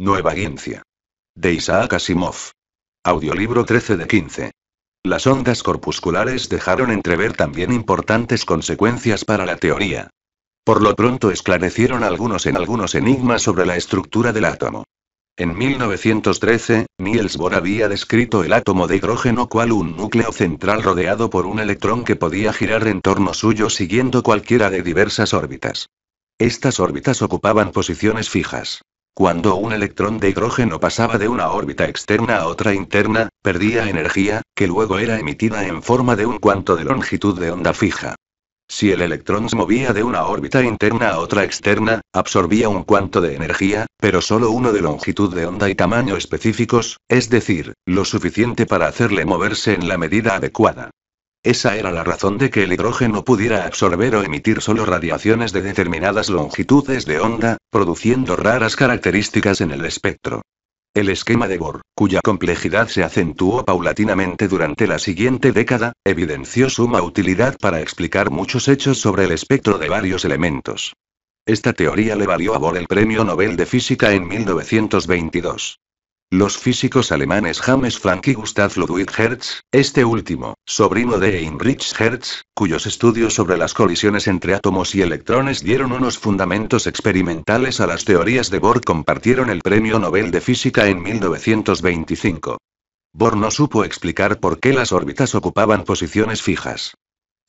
Nueva Guincia. De Isaac Asimov. Audiolibro 13 de 15. Las ondas corpusculares dejaron entrever también importantes consecuencias para la teoría. Por lo pronto esclarecieron algunos en algunos enigmas sobre la estructura del átomo. En 1913, Niels Bohr había descrito el átomo de hidrógeno cual un núcleo central rodeado por un electrón que podía girar en torno suyo siguiendo cualquiera de diversas órbitas. Estas órbitas ocupaban posiciones fijas. Cuando un electrón de hidrógeno pasaba de una órbita externa a otra interna, perdía energía, que luego era emitida en forma de un cuanto de longitud de onda fija. Si el electrón se movía de una órbita interna a otra externa, absorbía un cuanto de energía, pero solo uno de longitud de onda y tamaño específicos, es decir, lo suficiente para hacerle moverse en la medida adecuada. Esa era la razón de que el hidrógeno pudiera absorber o emitir solo radiaciones de determinadas longitudes de onda, produciendo raras características en el espectro. El esquema de Bohr, cuya complejidad se acentuó paulatinamente durante la siguiente década, evidenció suma utilidad para explicar muchos hechos sobre el espectro de varios elementos. Esta teoría le valió a Bohr el Premio Nobel de Física en 1922. Los físicos alemanes James Franck y Gustav Ludwig Hertz, este último, sobrino de Heinrich Hertz, cuyos estudios sobre las colisiones entre átomos y electrones dieron unos fundamentos experimentales a las teorías de Bohr, compartieron el Premio Nobel de Física en 1925. Bohr no supo explicar por qué las órbitas ocupaban posiciones fijas.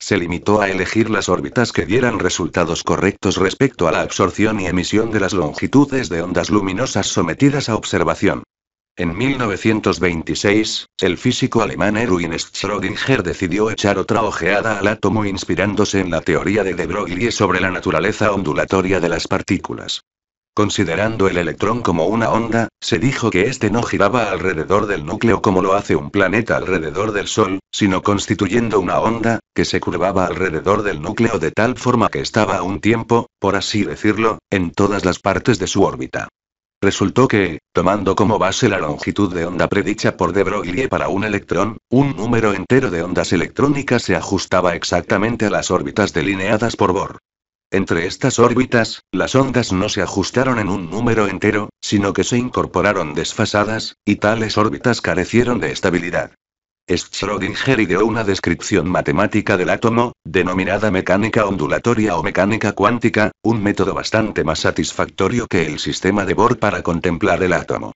Se limitó a elegir las órbitas que dieran resultados correctos respecto a la absorción y emisión de las longitudes de ondas luminosas sometidas a observación. En 1926, el físico alemán Erwin Schrödinger decidió echar otra ojeada al átomo inspirándose en la teoría de de Broglie sobre la naturaleza ondulatoria de las partículas. Considerando el electrón como una onda, se dijo que éste no giraba alrededor del núcleo como lo hace un planeta alrededor del Sol, sino constituyendo una onda, que se curvaba alrededor del núcleo de tal forma que estaba un tiempo, por así decirlo, en todas las partes de su órbita. Resultó que, tomando como base la longitud de onda predicha por de Broglie para un electrón, un número entero de ondas electrónicas se ajustaba exactamente a las órbitas delineadas por Bohr. Entre estas órbitas, las ondas no se ajustaron en un número entero, sino que se incorporaron desfasadas, y tales órbitas carecieron de estabilidad. Schrödinger ideó una descripción matemática del átomo, denominada mecánica ondulatoria o mecánica cuántica, un método bastante más satisfactorio que el sistema de Bohr para contemplar el átomo.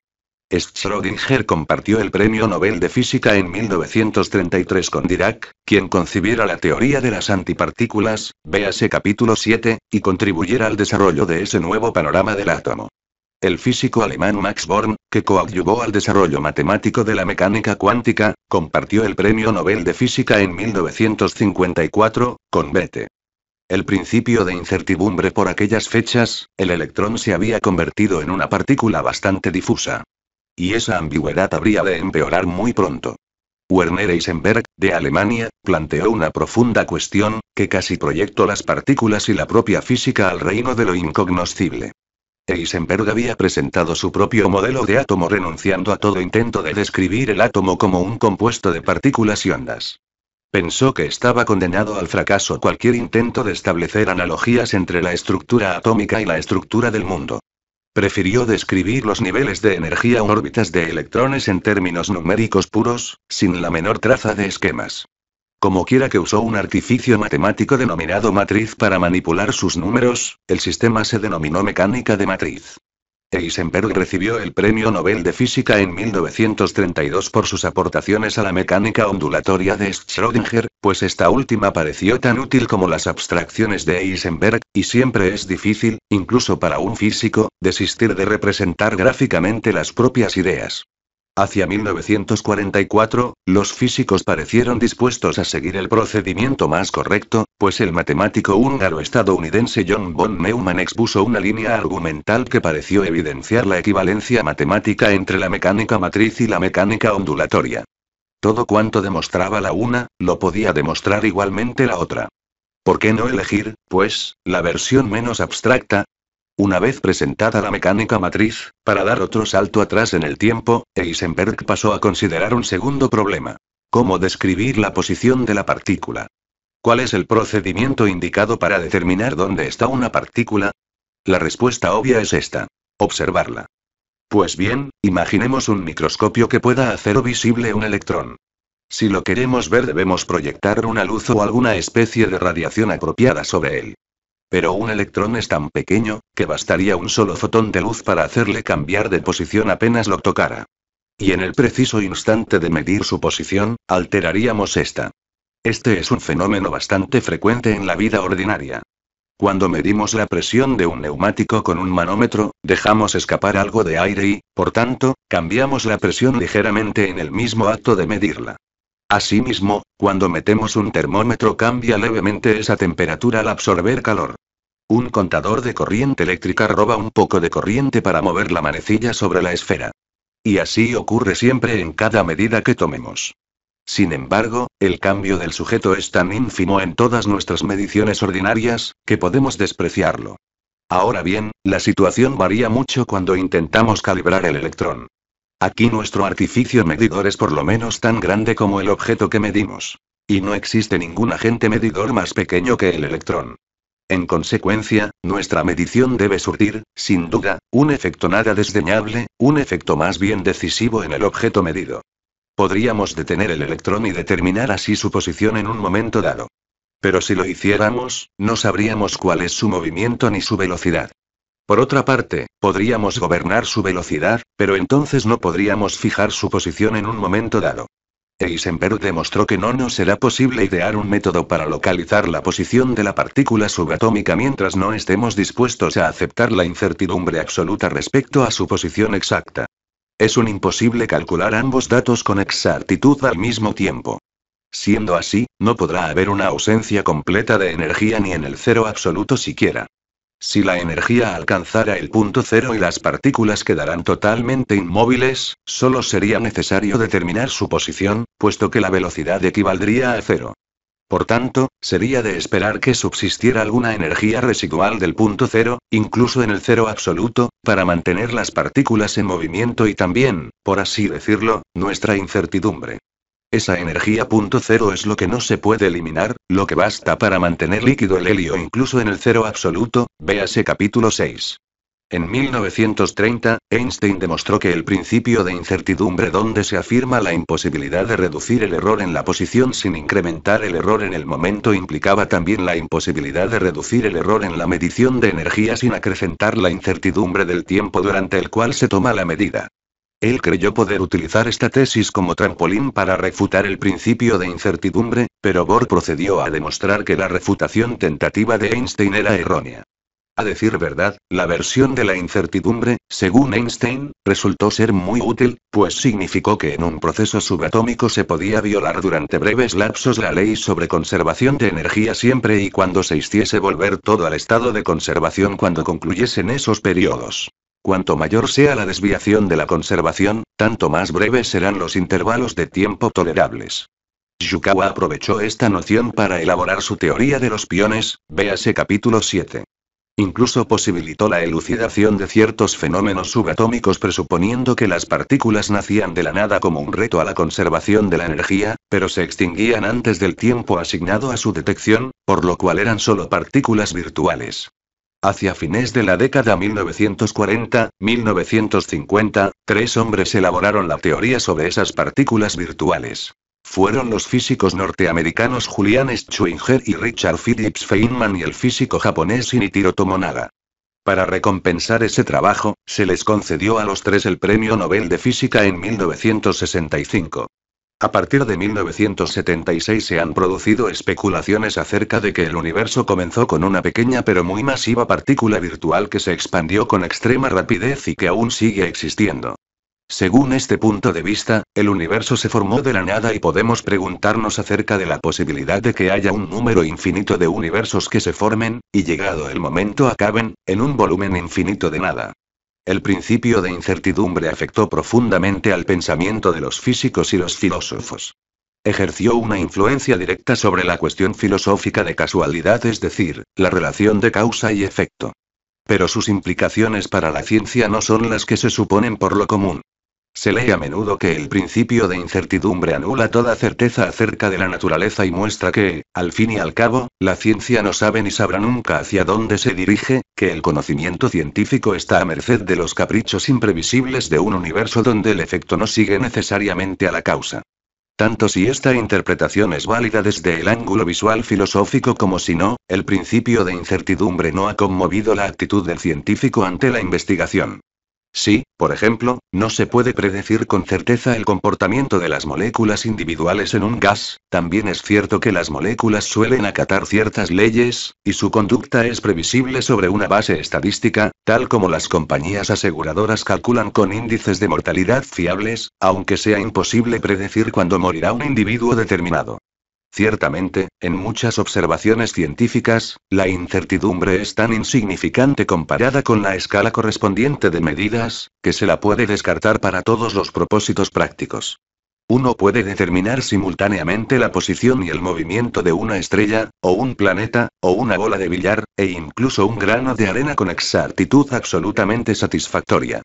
Schrödinger compartió el Premio Nobel de Física en 1933 con Dirac, quien concibiera la teoría de las antipartículas, véase capítulo 7, y contribuyera al desarrollo de ese nuevo panorama del átomo el físico alemán Max Born, que coadyuvó al desarrollo matemático de la mecánica cuántica, compartió el Premio Nobel de Física en 1954, con Bethe. El principio de incertidumbre por aquellas fechas, el electrón se había convertido en una partícula bastante difusa. Y esa ambigüedad habría de empeorar muy pronto. Werner Eisenberg, de Alemania, planteó una profunda cuestión, que casi proyectó las partículas y la propia física al reino de lo incognoscible. Heisenberg había presentado su propio modelo de átomo renunciando a todo intento de describir el átomo como un compuesto de partículas y ondas. Pensó que estaba condenado al fracaso cualquier intento de establecer analogías entre la estructura atómica y la estructura del mundo. Prefirió describir los niveles de energía o órbitas de electrones en términos numéricos puros, sin la menor traza de esquemas. Como quiera que usó un artificio matemático denominado matriz para manipular sus números, el sistema se denominó mecánica de matriz. Eisenberg recibió el Premio Nobel de Física en 1932 por sus aportaciones a la mecánica ondulatoria de Schrödinger, pues esta última pareció tan útil como las abstracciones de Eisenberg, y siempre es difícil, incluso para un físico, desistir de representar gráficamente las propias ideas. Hacia 1944, los físicos parecieron dispuestos a seguir el procedimiento más correcto, pues el matemático húngaro-estadounidense John von Neumann expuso una línea argumental que pareció evidenciar la equivalencia matemática entre la mecánica matriz y la mecánica ondulatoria. Todo cuanto demostraba la una, lo podía demostrar igualmente la otra. ¿Por qué no elegir, pues, la versión menos abstracta, una vez presentada la mecánica matriz, para dar otro salto atrás en el tiempo, Eisenberg pasó a considerar un segundo problema. ¿Cómo describir la posición de la partícula? ¿Cuál es el procedimiento indicado para determinar dónde está una partícula? La respuesta obvia es esta. Observarla. Pues bien, imaginemos un microscopio que pueda hacer visible un electrón. Si lo queremos ver debemos proyectar una luz o alguna especie de radiación apropiada sobre él. Pero un electrón es tan pequeño, que bastaría un solo fotón de luz para hacerle cambiar de posición apenas lo tocara. Y en el preciso instante de medir su posición, alteraríamos esta. Este es un fenómeno bastante frecuente en la vida ordinaria. Cuando medimos la presión de un neumático con un manómetro, dejamos escapar algo de aire y, por tanto, cambiamos la presión ligeramente en el mismo acto de medirla. Asimismo, cuando metemos un termómetro cambia levemente esa temperatura al absorber calor. Un contador de corriente eléctrica roba un poco de corriente para mover la manecilla sobre la esfera. Y así ocurre siempre en cada medida que tomemos. Sin embargo, el cambio del sujeto es tan ínfimo en todas nuestras mediciones ordinarias, que podemos despreciarlo. Ahora bien, la situación varía mucho cuando intentamos calibrar el electrón. Aquí nuestro artificio medidor es por lo menos tan grande como el objeto que medimos. Y no existe ningún agente medidor más pequeño que el electrón. En consecuencia, nuestra medición debe surtir, sin duda, un efecto nada desdeñable, un efecto más bien decisivo en el objeto medido. Podríamos detener el electrón y determinar así su posición en un momento dado. Pero si lo hiciéramos, no sabríamos cuál es su movimiento ni su velocidad. Por otra parte, podríamos gobernar su velocidad, pero entonces no podríamos fijar su posición en un momento dado. Eisenberg demostró que no nos será posible idear un método para localizar la posición de la partícula subatómica mientras no estemos dispuestos a aceptar la incertidumbre absoluta respecto a su posición exacta. Es un imposible calcular ambos datos con exactitud al mismo tiempo. Siendo así, no podrá haber una ausencia completa de energía ni en el cero absoluto siquiera. Si la energía alcanzara el punto cero y las partículas quedaran totalmente inmóviles, solo sería necesario determinar su posición, puesto que la velocidad equivaldría a cero. Por tanto, sería de esperar que subsistiera alguna energía residual del punto cero, incluso en el cero absoluto, para mantener las partículas en movimiento y también, por así decirlo, nuestra incertidumbre. Esa energía punto cero es lo que no se puede eliminar, lo que basta para mantener líquido el helio incluso en el cero absoluto, véase capítulo 6. En 1930, Einstein demostró que el principio de incertidumbre donde se afirma la imposibilidad de reducir el error en la posición sin incrementar el error en el momento implicaba también la imposibilidad de reducir el error en la medición de energía sin acrecentar la incertidumbre del tiempo durante el cual se toma la medida. Él creyó poder utilizar esta tesis como trampolín para refutar el principio de incertidumbre, pero Bohr procedió a demostrar que la refutación tentativa de Einstein era errónea. A decir verdad, la versión de la incertidumbre, según Einstein, resultó ser muy útil, pues significó que en un proceso subatómico se podía violar durante breves lapsos la ley sobre conservación de energía siempre y cuando se hiciese volver todo al estado de conservación cuando concluyesen esos periodos. Cuanto mayor sea la desviación de la conservación, tanto más breves serán los intervalos de tiempo tolerables. Yukawa aprovechó esta noción para elaborar su teoría de los piones, véase capítulo 7. Incluso posibilitó la elucidación de ciertos fenómenos subatómicos presuponiendo que las partículas nacían de la nada como un reto a la conservación de la energía, pero se extinguían antes del tiempo asignado a su detección, por lo cual eran solo partículas virtuales. Hacia fines de la década 1940-1950, tres hombres elaboraron la teoría sobre esas partículas virtuales. Fueron los físicos norteamericanos Julian Schwinger y Richard Phillips Feynman y el físico japonés Shinichiro Tomonaga. Para recompensar ese trabajo, se les concedió a los tres el Premio Nobel de Física en 1965. A partir de 1976 se han producido especulaciones acerca de que el universo comenzó con una pequeña pero muy masiva partícula virtual que se expandió con extrema rapidez y que aún sigue existiendo. Según este punto de vista, el universo se formó de la nada y podemos preguntarnos acerca de la posibilidad de que haya un número infinito de universos que se formen, y llegado el momento acaben, en un volumen infinito de nada. El principio de incertidumbre afectó profundamente al pensamiento de los físicos y los filósofos. Ejerció una influencia directa sobre la cuestión filosófica de casualidad, es decir, la relación de causa y efecto. Pero sus implicaciones para la ciencia no son las que se suponen por lo común. Se lee a menudo que el principio de incertidumbre anula toda certeza acerca de la naturaleza y muestra que, al fin y al cabo, la ciencia no sabe ni sabrá nunca hacia dónde se dirige, que el conocimiento científico está a merced de los caprichos imprevisibles de un universo donde el efecto no sigue necesariamente a la causa. Tanto si esta interpretación es válida desde el ángulo visual filosófico como si no, el principio de incertidumbre no ha conmovido la actitud del científico ante la investigación. Si, por ejemplo, no se puede predecir con certeza el comportamiento de las moléculas individuales en un gas, también es cierto que las moléculas suelen acatar ciertas leyes, y su conducta es previsible sobre una base estadística, tal como las compañías aseguradoras calculan con índices de mortalidad fiables, aunque sea imposible predecir cuándo morirá un individuo determinado. Ciertamente, en muchas observaciones científicas, la incertidumbre es tan insignificante comparada con la escala correspondiente de medidas, que se la puede descartar para todos los propósitos prácticos. Uno puede determinar simultáneamente la posición y el movimiento de una estrella, o un planeta, o una bola de billar, e incluso un grano de arena con exactitud absolutamente satisfactoria.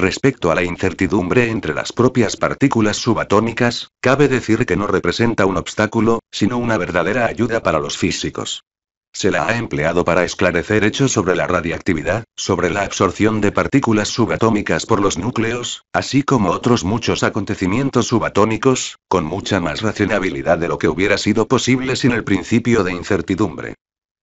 Respecto a la incertidumbre entre las propias partículas subatómicas, cabe decir que no representa un obstáculo, sino una verdadera ayuda para los físicos. Se la ha empleado para esclarecer hechos sobre la radiactividad, sobre la absorción de partículas subatómicas por los núcleos, así como otros muchos acontecimientos subatómicos, con mucha más racionabilidad de lo que hubiera sido posible sin el principio de incertidumbre.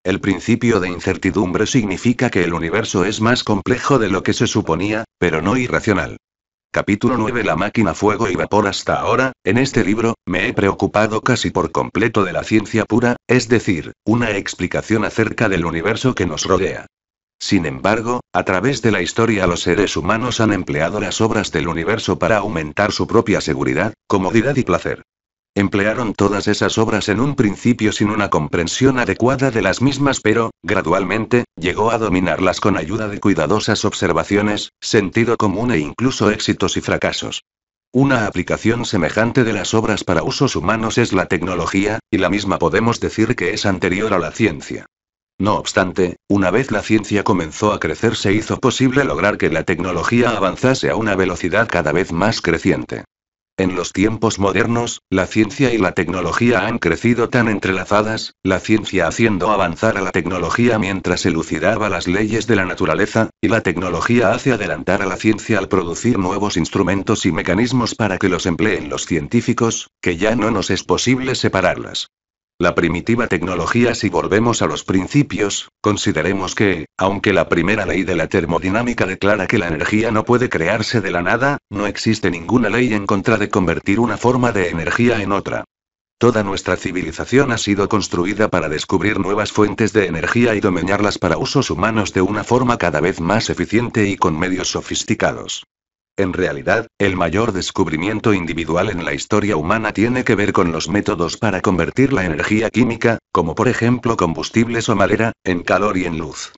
El principio de incertidumbre significa que el universo es más complejo de lo que se suponía, pero no irracional. Capítulo 9 La máquina fuego y vapor Hasta ahora, en este libro, me he preocupado casi por completo de la ciencia pura, es decir, una explicación acerca del universo que nos rodea. Sin embargo, a través de la historia los seres humanos han empleado las obras del universo para aumentar su propia seguridad, comodidad y placer. Emplearon todas esas obras en un principio sin una comprensión adecuada de las mismas, pero, gradualmente, llegó a dominarlas con ayuda de cuidadosas observaciones, sentido común e incluso éxitos y fracasos. Una aplicación semejante de las obras para usos humanos es la tecnología, y la misma podemos decir que es anterior a la ciencia. No obstante, una vez la ciencia comenzó a crecer se hizo posible lograr que la tecnología avanzase a una velocidad cada vez más creciente. En los tiempos modernos, la ciencia y la tecnología han crecido tan entrelazadas, la ciencia haciendo avanzar a la tecnología mientras elucidaba las leyes de la naturaleza, y la tecnología hace adelantar a la ciencia al producir nuevos instrumentos y mecanismos para que los empleen los científicos, que ya no nos es posible separarlas. La primitiva tecnología Si volvemos a los principios, consideremos que, aunque la primera ley de la termodinámica declara que la energía no puede crearse de la nada, no existe ninguna ley en contra de convertir una forma de energía en otra. Toda nuestra civilización ha sido construida para descubrir nuevas fuentes de energía y dominarlas para usos humanos de una forma cada vez más eficiente y con medios sofisticados. En realidad, el mayor descubrimiento individual en la historia humana tiene que ver con los métodos para convertir la energía química, como por ejemplo combustibles o madera, en calor y en luz.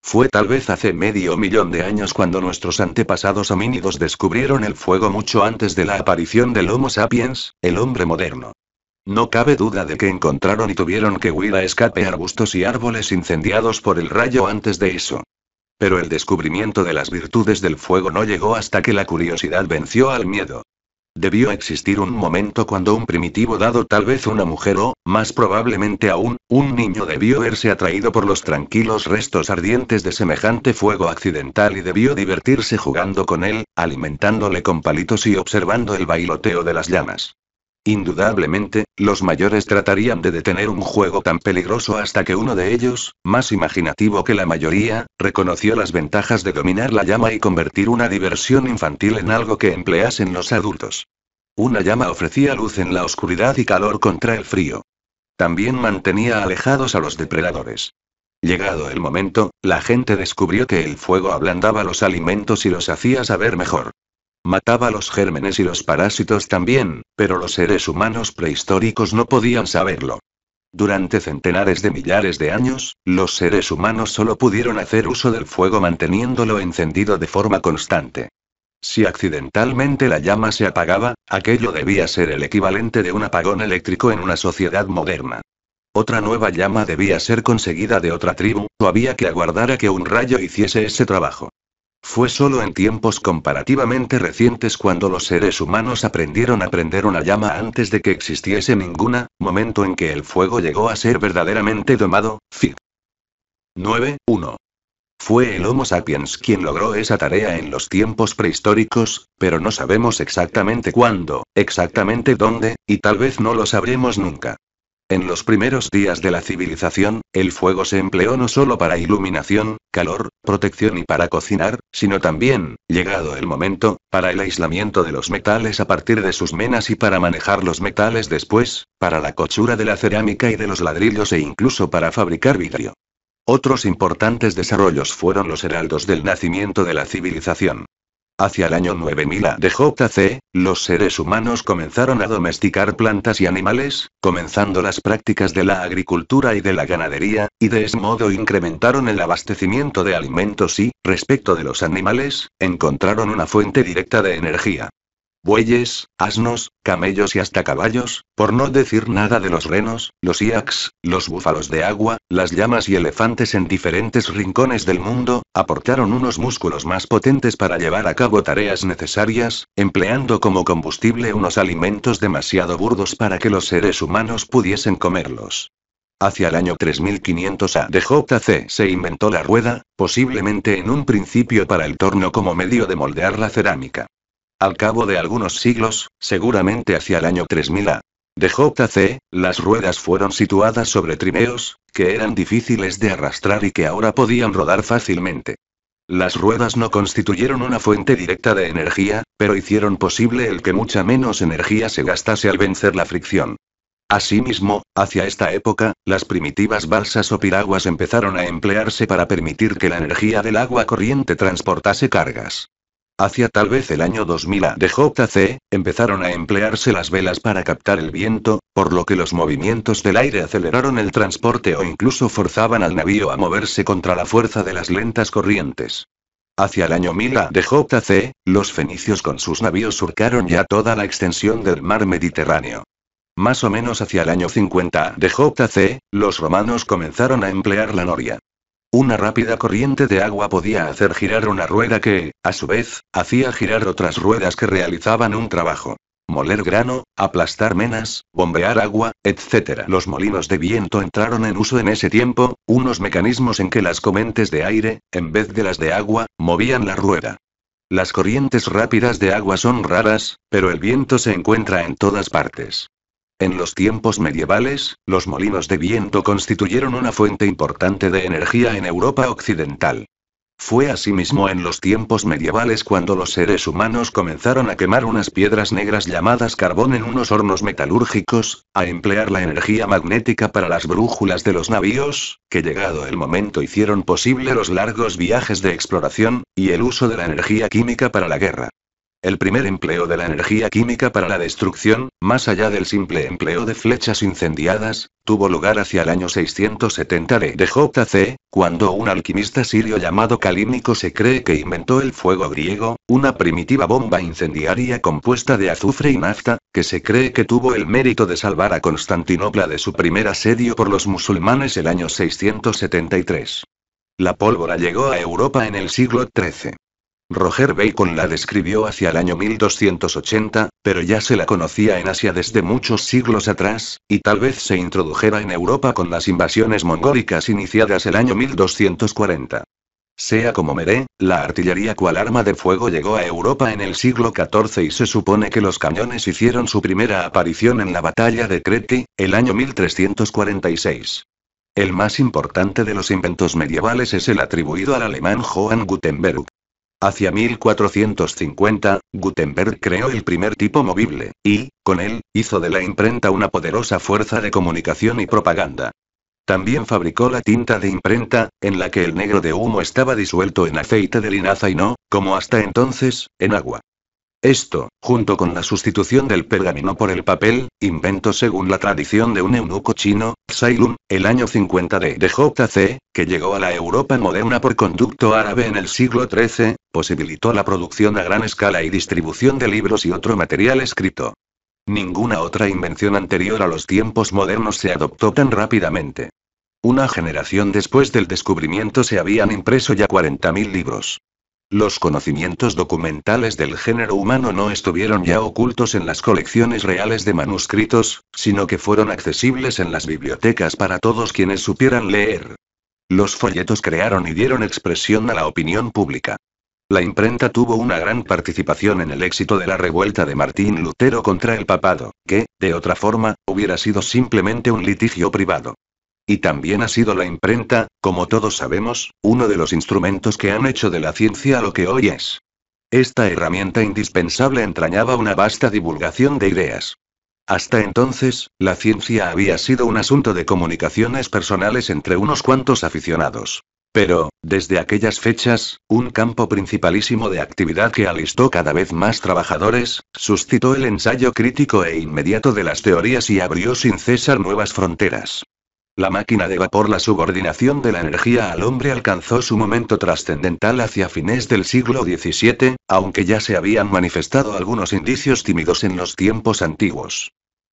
Fue tal vez hace medio millón de años cuando nuestros antepasados homínidos descubrieron el fuego mucho antes de la aparición del Homo sapiens, el hombre moderno. No cabe duda de que encontraron y tuvieron que huir a escape arbustos y árboles incendiados por el rayo antes de eso. Pero el descubrimiento de las virtudes del fuego no llegó hasta que la curiosidad venció al miedo. Debió existir un momento cuando un primitivo dado tal vez una mujer o, más probablemente aún, un niño debió verse atraído por los tranquilos restos ardientes de semejante fuego accidental y debió divertirse jugando con él, alimentándole con palitos y observando el bailoteo de las llamas. Indudablemente, los mayores tratarían de detener un juego tan peligroso hasta que uno de ellos, más imaginativo que la mayoría, reconoció las ventajas de dominar la llama y convertir una diversión infantil en algo que empleasen los adultos. Una llama ofrecía luz en la oscuridad y calor contra el frío. También mantenía alejados a los depredadores. Llegado el momento, la gente descubrió que el fuego ablandaba los alimentos y los hacía saber mejor. Mataba los gérmenes y los parásitos también, pero los seres humanos prehistóricos no podían saberlo. Durante centenares de millares de años, los seres humanos solo pudieron hacer uso del fuego manteniéndolo encendido de forma constante. Si accidentalmente la llama se apagaba, aquello debía ser el equivalente de un apagón eléctrico en una sociedad moderna. Otra nueva llama debía ser conseguida de otra tribu, o había que aguardar a que un rayo hiciese ese trabajo. Fue solo en tiempos comparativamente recientes cuando los seres humanos aprendieron a prender una llama antes de que existiese ninguna, momento en que el fuego llegó a ser verdaderamente domado. 9.1. Fue el Homo sapiens quien logró esa tarea en los tiempos prehistóricos, pero no sabemos exactamente cuándo, exactamente dónde, y tal vez no lo sabremos nunca. En los primeros días de la civilización, el fuego se empleó no solo para iluminación, calor, protección y para cocinar, sino también, llegado el momento, para el aislamiento de los metales a partir de sus menas y para manejar los metales después, para la cochura de la cerámica y de los ladrillos e incluso para fabricar vidrio. Otros importantes desarrollos fueron los heraldos del nacimiento de la civilización. Hacia el año 9000 a JC, los seres humanos comenzaron a domesticar plantas y animales, comenzando las prácticas de la agricultura y de la ganadería, y de ese modo incrementaron el abastecimiento de alimentos y, respecto de los animales, encontraron una fuente directa de energía bueyes, asnos, camellos y hasta caballos, por no decir nada de los renos, los iaks, los búfalos de agua, las llamas y elefantes en diferentes rincones del mundo, aportaron unos músculos más potentes para llevar a cabo tareas necesarias, empleando como combustible unos alimentos demasiado burdos para que los seres humanos pudiesen comerlos. Hacia el año 3500 a. Jc se inventó la rueda, posiblemente en un principio para el torno como medio de moldear la cerámica. Al cabo de algunos siglos, seguramente hacia el año 3000 A. De JC, las ruedas fueron situadas sobre trineos, que eran difíciles de arrastrar y que ahora podían rodar fácilmente. Las ruedas no constituyeron una fuente directa de energía, pero hicieron posible el que mucha menos energía se gastase al vencer la fricción. Asimismo, hacia esta época, las primitivas balsas o piraguas empezaron a emplearse para permitir que la energía del agua corriente transportase cargas. Hacia tal vez el año 2000 a empezaron a emplearse las velas para captar el viento, por lo que los movimientos del aire aceleraron el transporte o incluso forzaban al navío a moverse contra la fuerza de las lentas corrientes. Hacia el año 1000 a los fenicios con sus navíos surcaron ya toda la extensión del mar Mediterráneo. Más o menos hacia el año 50 a los romanos comenzaron a emplear la noria. Una rápida corriente de agua podía hacer girar una rueda que, a su vez, hacía girar otras ruedas que realizaban un trabajo. Moler grano, aplastar menas, bombear agua, etc. Los molinos de viento entraron en uso en ese tiempo, unos mecanismos en que las comentes de aire, en vez de las de agua, movían la rueda. Las corrientes rápidas de agua son raras, pero el viento se encuentra en todas partes. En los tiempos medievales, los molinos de viento constituyeron una fuente importante de energía en Europa Occidental. Fue asimismo en los tiempos medievales cuando los seres humanos comenzaron a quemar unas piedras negras llamadas carbón en unos hornos metalúrgicos, a emplear la energía magnética para las brújulas de los navíos, que llegado el momento hicieron posible los largos viajes de exploración, y el uso de la energía química para la guerra. El primer empleo de la energía química para la destrucción, más allá del simple empleo de flechas incendiadas, tuvo lugar hacia el año 670 de JC, cuando un alquimista sirio llamado calímico se cree que inventó el fuego griego, una primitiva bomba incendiaria compuesta de azufre y nafta, que se cree que tuvo el mérito de salvar a Constantinopla de su primer asedio por los musulmanes el año 673. La pólvora llegó a Europa en el siglo XIII. Roger Bacon la describió hacia el año 1280, pero ya se la conocía en Asia desde muchos siglos atrás, y tal vez se introdujera en Europa con las invasiones mongólicas iniciadas el año 1240. Sea como dé, la artillería cual arma de fuego llegó a Europa en el siglo XIV y se supone que los cañones hicieron su primera aparición en la batalla de Crete, el año 1346. El más importante de los inventos medievales es el atribuido al alemán Johann Gutenberg, Hacia 1450, Gutenberg creó el primer tipo movible, y, con él, hizo de la imprenta una poderosa fuerza de comunicación y propaganda. También fabricó la tinta de imprenta, en la que el negro de humo estaba disuelto en aceite de linaza y no, como hasta entonces, en agua. Esto, junto con la sustitución del pergamino por el papel, invento según la tradición de un eunuco chino, Xailun, el año 50 de J.C., que llegó a la Europa moderna por conducto árabe en el siglo XIII, posibilitó la producción a gran escala y distribución de libros y otro material escrito. Ninguna otra invención anterior a los tiempos modernos se adoptó tan rápidamente. Una generación después del descubrimiento se habían impreso ya 40.000 libros. Los conocimientos documentales del género humano no estuvieron ya ocultos en las colecciones reales de manuscritos, sino que fueron accesibles en las bibliotecas para todos quienes supieran leer. Los folletos crearon y dieron expresión a la opinión pública. La imprenta tuvo una gran participación en el éxito de la revuelta de Martín Lutero contra el papado, que, de otra forma, hubiera sido simplemente un litigio privado. Y también ha sido la imprenta, como todos sabemos, uno de los instrumentos que han hecho de la ciencia lo que hoy es. Esta herramienta indispensable entrañaba una vasta divulgación de ideas. Hasta entonces, la ciencia había sido un asunto de comunicaciones personales entre unos cuantos aficionados. Pero, desde aquellas fechas, un campo principalísimo de actividad que alistó cada vez más trabajadores, suscitó el ensayo crítico e inmediato de las teorías y abrió sin cesar nuevas fronteras. La máquina de vapor, la subordinación de la energía al hombre alcanzó su momento trascendental hacia fines del siglo XVII, aunque ya se habían manifestado algunos indicios tímidos en los tiempos antiguos.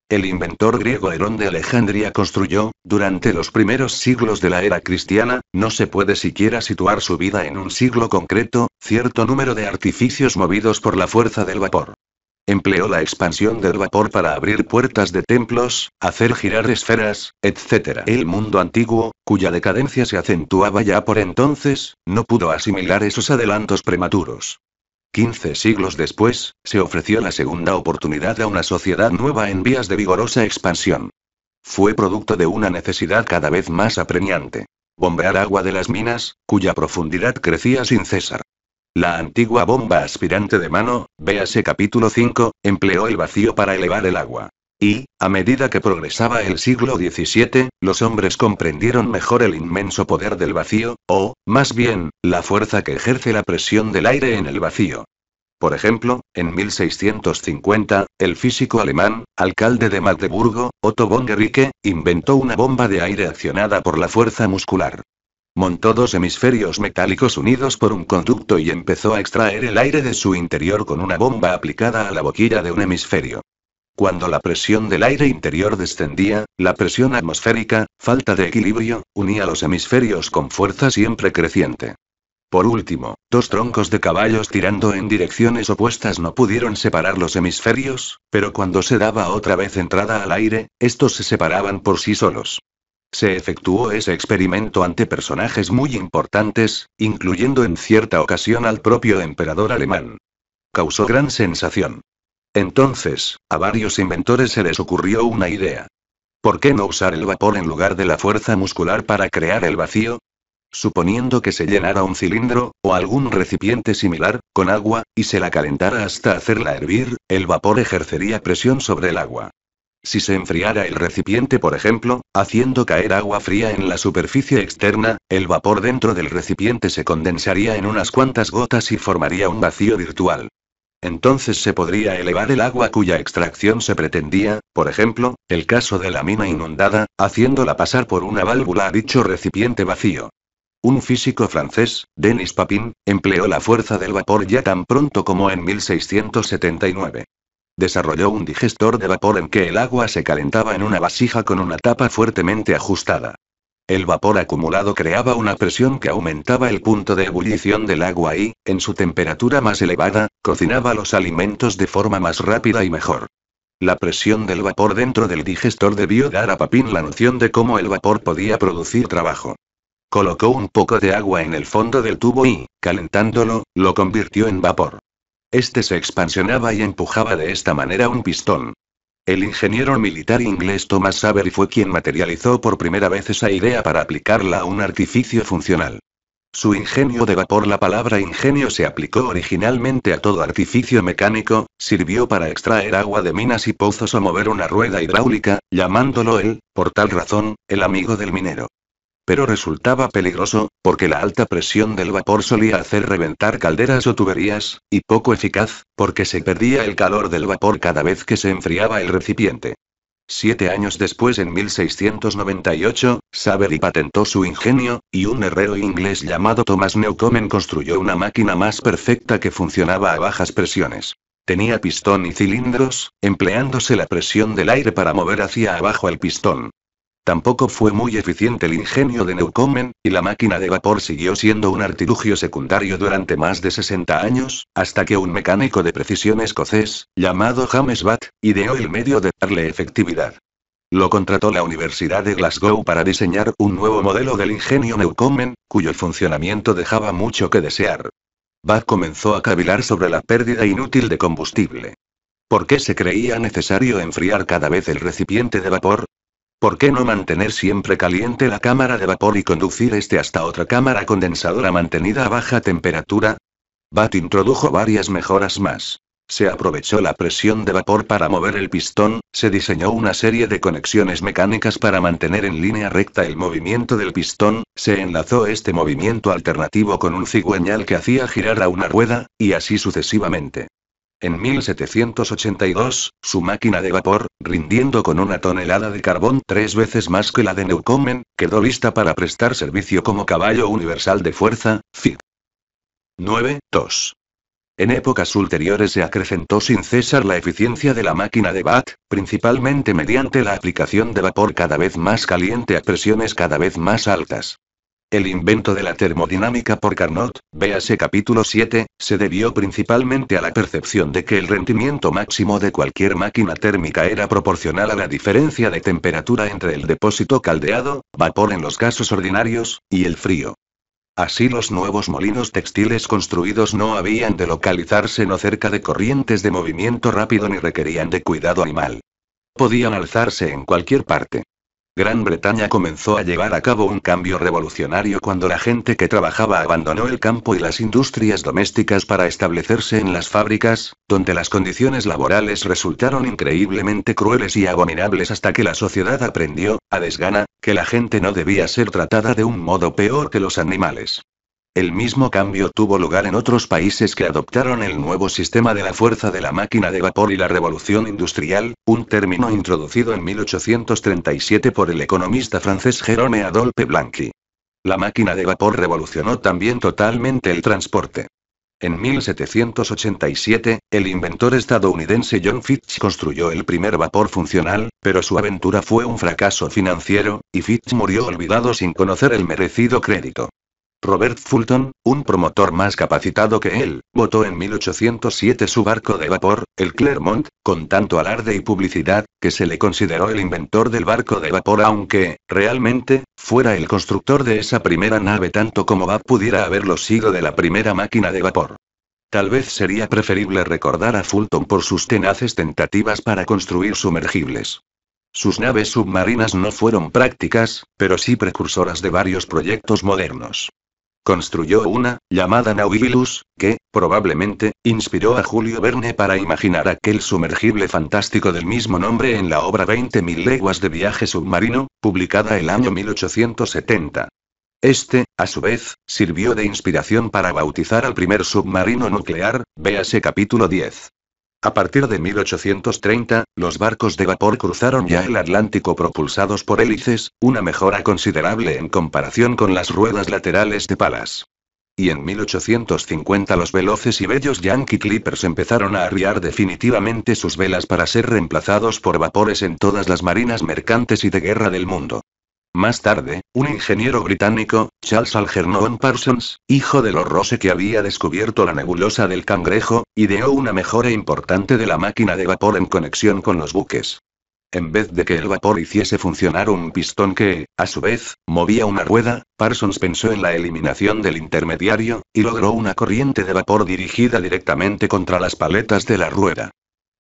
El inventor griego Herón de Alejandría construyó, durante los primeros siglos de la era cristiana, no se puede siquiera situar su vida en un siglo concreto, cierto número de artificios movidos por la fuerza del vapor empleó la expansión del vapor para abrir puertas de templos, hacer girar esferas, etc. El mundo antiguo, cuya decadencia se acentuaba ya por entonces, no pudo asimilar esos adelantos prematuros. Quince siglos después, se ofreció la segunda oportunidad a una sociedad nueva en vías de vigorosa expansión. Fue producto de una necesidad cada vez más apremiante. Bombear agua de las minas, cuya profundidad crecía sin cesar. La antigua bomba aspirante de mano, véase capítulo 5, empleó el vacío para elevar el agua. Y, a medida que progresaba el siglo XVII, los hombres comprendieron mejor el inmenso poder del vacío, o, más bien, la fuerza que ejerce la presión del aire en el vacío. Por ejemplo, en 1650, el físico alemán, alcalde de Magdeburgo, Otto von Guericke, inventó una bomba de aire accionada por la fuerza muscular montó dos hemisferios metálicos unidos por un conducto y empezó a extraer el aire de su interior con una bomba aplicada a la boquilla de un hemisferio. Cuando la presión del aire interior descendía, la presión atmosférica, falta de equilibrio, unía los hemisferios con fuerza siempre creciente. Por último, dos troncos de caballos tirando en direcciones opuestas no pudieron separar los hemisferios, pero cuando se daba otra vez entrada al aire, estos se separaban por sí solos. Se efectuó ese experimento ante personajes muy importantes, incluyendo en cierta ocasión al propio emperador alemán. Causó gran sensación. Entonces, a varios inventores se les ocurrió una idea. ¿Por qué no usar el vapor en lugar de la fuerza muscular para crear el vacío? Suponiendo que se llenara un cilindro, o algún recipiente similar, con agua, y se la calentara hasta hacerla hervir, el vapor ejercería presión sobre el agua. Si se enfriara el recipiente, por ejemplo, haciendo caer agua fría en la superficie externa, el vapor dentro del recipiente se condensaría en unas cuantas gotas y formaría un vacío virtual. Entonces se podría elevar el agua cuya extracción se pretendía, por ejemplo, el caso de la mina inundada, haciéndola pasar por una válvula a dicho recipiente vacío. Un físico francés, Denis Papin, empleó la fuerza del vapor ya tan pronto como en 1679. Desarrolló un digestor de vapor en que el agua se calentaba en una vasija con una tapa fuertemente ajustada. El vapor acumulado creaba una presión que aumentaba el punto de ebullición del agua y, en su temperatura más elevada, cocinaba los alimentos de forma más rápida y mejor. La presión del vapor dentro del digestor debió dar a Papín la noción de cómo el vapor podía producir trabajo. Colocó un poco de agua en el fondo del tubo y, calentándolo, lo convirtió en vapor. Este se expansionaba y empujaba de esta manera un pistón. El ingeniero militar inglés Thomas Avery fue quien materializó por primera vez esa idea para aplicarla a un artificio funcional. Su ingenio de vapor La palabra ingenio se aplicó originalmente a todo artificio mecánico, sirvió para extraer agua de minas y pozos o mover una rueda hidráulica, llamándolo él, por tal razón, el amigo del minero pero resultaba peligroso, porque la alta presión del vapor solía hacer reventar calderas o tuberías, y poco eficaz, porque se perdía el calor del vapor cada vez que se enfriaba el recipiente. Siete años después, en 1698, Savery patentó su ingenio, y un herrero inglés llamado Thomas Newcomen construyó una máquina más perfecta que funcionaba a bajas presiones. Tenía pistón y cilindros, empleándose la presión del aire para mover hacia abajo el pistón. Tampoco fue muy eficiente el ingenio de Newcomen, y la máquina de vapor siguió siendo un artilugio secundario durante más de 60 años, hasta que un mecánico de precisión escocés, llamado James Watt, ideó el medio de darle efectividad. Lo contrató la Universidad de Glasgow para diseñar un nuevo modelo del ingenio Newcomen, cuyo funcionamiento dejaba mucho que desear. Watt comenzó a cavilar sobre la pérdida inútil de combustible. ¿Por qué se creía necesario enfriar cada vez el recipiente de vapor? ¿Por qué no mantener siempre caliente la cámara de vapor y conducir este hasta otra cámara condensadora mantenida a baja temperatura? Bat introdujo varias mejoras más. Se aprovechó la presión de vapor para mover el pistón, se diseñó una serie de conexiones mecánicas para mantener en línea recta el movimiento del pistón, se enlazó este movimiento alternativo con un cigüeñal que hacía girar a una rueda, y así sucesivamente. En 1782, su máquina de vapor, rindiendo con una tonelada de carbón tres veces más que la de Newcomen, quedó lista para prestar servicio como caballo universal de fuerza, 9-2. En épocas ulteriores se acrecentó sin cesar la eficiencia de la máquina de BAT, principalmente mediante la aplicación de vapor cada vez más caliente a presiones cada vez más altas. El invento de la termodinámica por Carnot, véase capítulo 7, se debió principalmente a la percepción de que el rendimiento máximo de cualquier máquina térmica era proporcional a la diferencia de temperatura entre el depósito caldeado, vapor en los casos ordinarios, y el frío. Así los nuevos molinos textiles construidos no habían de localizarse no cerca de corrientes de movimiento rápido ni requerían de cuidado animal. Podían alzarse en cualquier parte. Gran Bretaña comenzó a llevar a cabo un cambio revolucionario cuando la gente que trabajaba abandonó el campo y las industrias domésticas para establecerse en las fábricas, donde las condiciones laborales resultaron increíblemente crueles y abominables hasta que la sociedad aprendió, a desgana, que la gente no debía ser tratada de un modo peor que los animales. El mismo cambio tuvo lugar en otros países que adoptaron el nuevo sistema de la fuerza de la máquina de vapor y la revolución industrial, un término introducido en 1837 por el economista francés Jerome Adolphe Blanqui. La máquina de vapor revolucionó también totalmente el transporte. En 1787, el inventor estadounidense John Fitch construyó el primer vapor funcional, pero su aventura fue un fracaso financiero, y Fitch murió olvidado sin conocer el merecido crédito. Robert Fulton, un promotor más capacitado que él, votó en 1807 su barco de vapor, el Clermont, con tanto alarde y publicidad, que se le consideró el inventor del barco de vapor aunque, realmente, fuera el constructor de esa primera nave tanto como Bab pudiera haberlo sido de la primera máquina de vapor. Tal vez sería preferible recordar a Fulton por sus tenaces tentativas para construir sumergibles. Sus naves submarinas no fueron prácticas, pero sí precursoras de varios proyectos modernos. Construyó una, llamada Nautilus, que, probablemente, inspiró a Julio Verne para imaginar aquel sumergible fantástico del mismo nombre en la obra 20.000 leguas de viaje submarino, publicada el año 1870. Este, a su vez, sirvió de inspiración para bautizar al primer submarino nuclear, véase capítulo 10. A partir de 1830, los barcos de vapor cruzaron ya el Atlántico propulsados por hélices, una mejora considerable en comparación con las ruedas laterales de palas. Y en 1850 los veloces y bellos Yankee Clippers empezaron a arriar definitivamente sus velas para ser reemplazados por vapores en todas las marinas mercantes y de guerra del mundo. Más tarde, un ingeniero británico, Charles Algernon Parsons, hijo de los Rose que había descubierto la nebulosa del cangrejo, ideó una mejora importante de la máquina de vapor en conexión con los buques. En vez de que el vapor hiciese funcionar un pistón que, a su vez, movía una rueda, Parsons pensó en la eliminación del intermediario, y logró una corriente de vapor dirigida directamente contra las paletas de la rueda.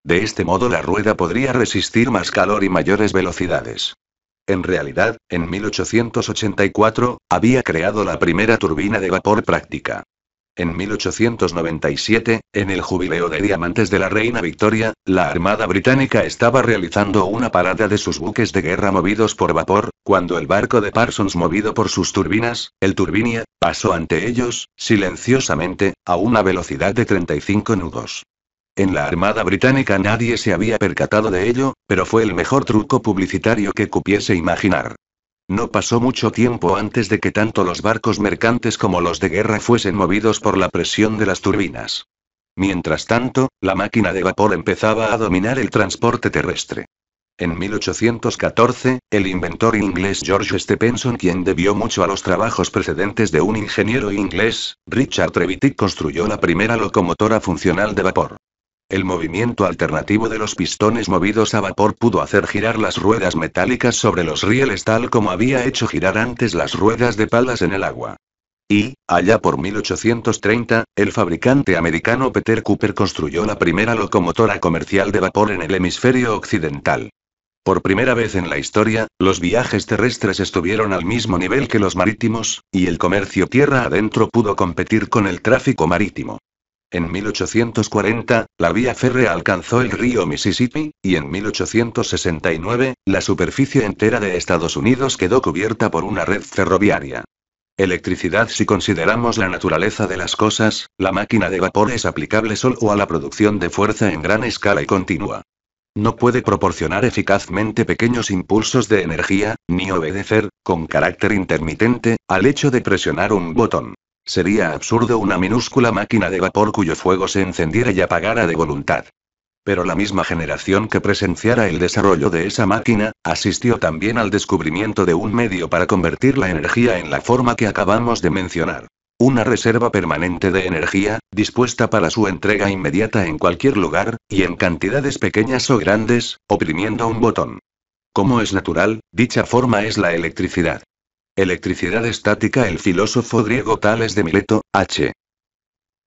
De este modo la rueda podría resistir más calor y mayores velocidades. En realidad, en 1884, había creado la primera turbina de vapor práctica. En 1897, en el jubileo de diamantes de la Reina Victoria, la Armada Británica estaba realizando una parada de sus buques de guerra movidos por vapor, cuando el barco de Parsons movido por sus turbinas, el Turbinia, pasó ante ellos, silenciosamente, a una velocidad de 35 nudos. En la Armada Británica nadie se había percatado de ello, pero fue el mejor truco publicitario que cupiese imaginar. No pasó mucho tiempo antes de que tanto los barcos mercantes como los de guerra fuesen movidos por la presión de las turbinas. Mientras tanto, la máquina de vapor empezaba a dominar el transporte terrestre. En 1814, el inventor inglés George Stephenson, quien debió mucho a los trabajos precedentes de un ingeniero inglés, Richard Trevithick, construyó la primera locomotora funcional de vapor. El movimiento alternativo de los pistones movidos a vapor pudo hacer girar las ruedas metálicas sobre los rieles tal como había hecho girar antes las ruedas de palas en el agua. Y, allá por 1830, el fabricante americano Peter Cooper construyó la primera locomotora comercial de vapor en el hemisferio occidental. Por primera vez en la historia, los viajes terrestres estuvieron al mismo nivel que los marítimos, y el comercio tierra adentro pudo competir con el tráfico marítimo. En 1840, la vía férrea alcanzó el río Mississippi, y en 1869, la superficie entera de Estados Unidos quedó cubierta por una red ferroviaria. Electricidad Si consideramos la naturaleza de las cosas, la máquina de vapor es aplicable solo a la producción de fuerza en gran escala y continua. No puede proporcionar eficazmente pequeños impulsos de energía, ni obedecer, con carácter intermitente, al hecho de presionar un botón. Sería absurdo una minúscula máquina de vapor cuyo fuego se encendiera y apagara de voluntad. Pero la misma generación que presenciara el desarrollo de esa máquina, asistió también al descubrimiento de un medio para convertir la energía en la forma que acabamos de mencionar. Una reserva permanente de energía, dispuesta para su entrega inmediata en cualquier lugar, y en cantidades pequeñas o grandes, oprimiendo un botón. Como es natural, dicha forma es la electricidad. Electricidad estática El filósofo griego Tales de Mileto, H.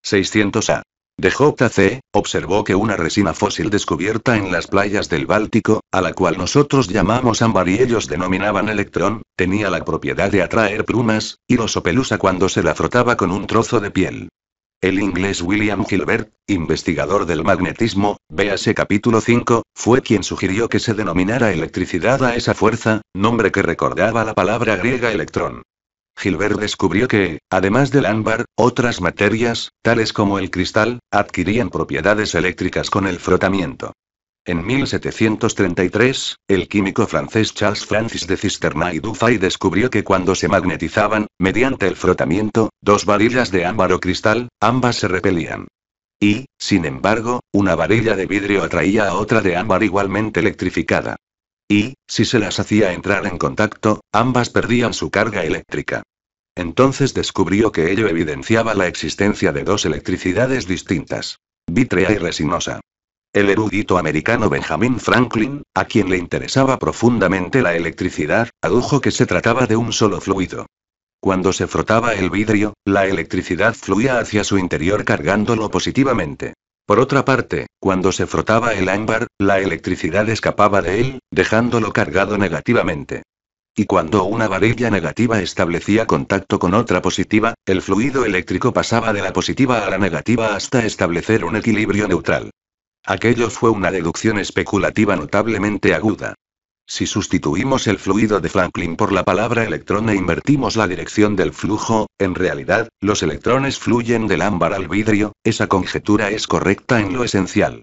600 A. De J.C., observó que una resina fósil descubierta en las playas del Báltico, a la cual nosotros llamamos ámbar y ellos denominaban electrón, tenía la propiedad de atraer plumas, y o pelusa cuando se la frotaba con un trozo de piel. El inglés William Gilbert, investigador del magnetismo, véase capítulo 5, fue quien sugirió que se denominara electricidad a esa fuerza, nombre que recordaba la palabra griega electrón. Gilbert descubrió que, además del ámbar, otras materias, tales como el cristal, adquirían propiedades eléctricas con el frotamiento. En 1733, el químico francés Charles Francis de Cisterna y Dufay descubrió que cuando se magnetizaban, mediante el frotamiento, dos varillas de ámbar o cristal, ambas se repelían. Y, sin embargo, una varilla de vidrio atraía a otra de ámbar igualmente electrificada. Y, si se las hacía entrar en contacto, ambas perdían su carga eléctrica. Entonces descubrió que ello evidenciaba la existencia de dos electricidades distintas, vítrea y resinosa. El erudito americano Benjamin Franklin, a quien le interesaba profundamente la electricidad, adujo que se trataba de un solo fluido. Cuando se frotaba el vidrio, la electricidad fluía hacia su interior cargándolo positivamente. Por otra parte, cuando se frotaba el ámbar, la electricidad escapaba de él, dejándolo cargado negativamente. Y cuando una varilla negativa establecía contacto con otra positiva, el fluido eléctrico pasaba de la positiva a la negativa hasta establecer un equilibrio neutral. Aquello fue una deducción especulativa notablemente aguda. Si sustituimos el fluido de Franklin por la palabra electrón e invertimos la dirección del flujo, en realidad, los electrones fluyen del ámbar al vidrio, esa conjetura es correcta en lo esencial.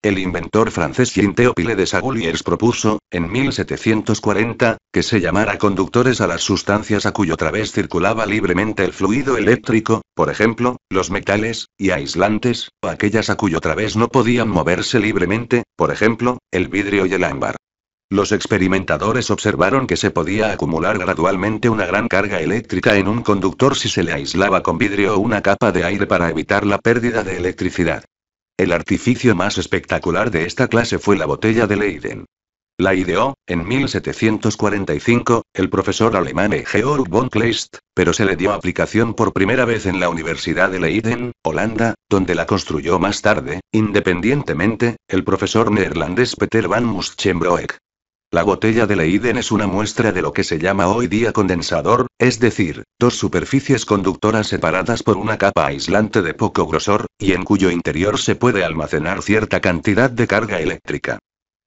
El inventor francés jean de Saguliers propuso, en 1740, que se llamara conductores a las sustancias a cuyo través circulaba libremente el fluido eléctrico, por ejemplo, los metales, y aislantes, o aquellas a cuyo través no podían moverse libremente, por ejemplo, el vidrio y el ámbar. Los experimentadores observaron que se podía acumular gradualmente una gran carga eléctrica en un conductor si se le aislaba con vidrio o una capa de aire para evitar la pérdida de electricidad. El artificio más espectacular de esta clase fue la botella de Leiden. La ideó, en 1745, el profesor alemán e. Georg von Kleist, pero se le dio aplicación por primera vez en la Universidad de Leiden, Holanda, donde la construyó más tarde, independientemente, el profesor neerlandés Peter van Muschenbroek. La botella de Leiden es una muestra de lo que se llama hoy día condensador, es decir, dos superficies conductoras separadas por una capa aislante de poco grosor, y en cuyo interior se puede almacenar cierta cantidad de carga eléctrica.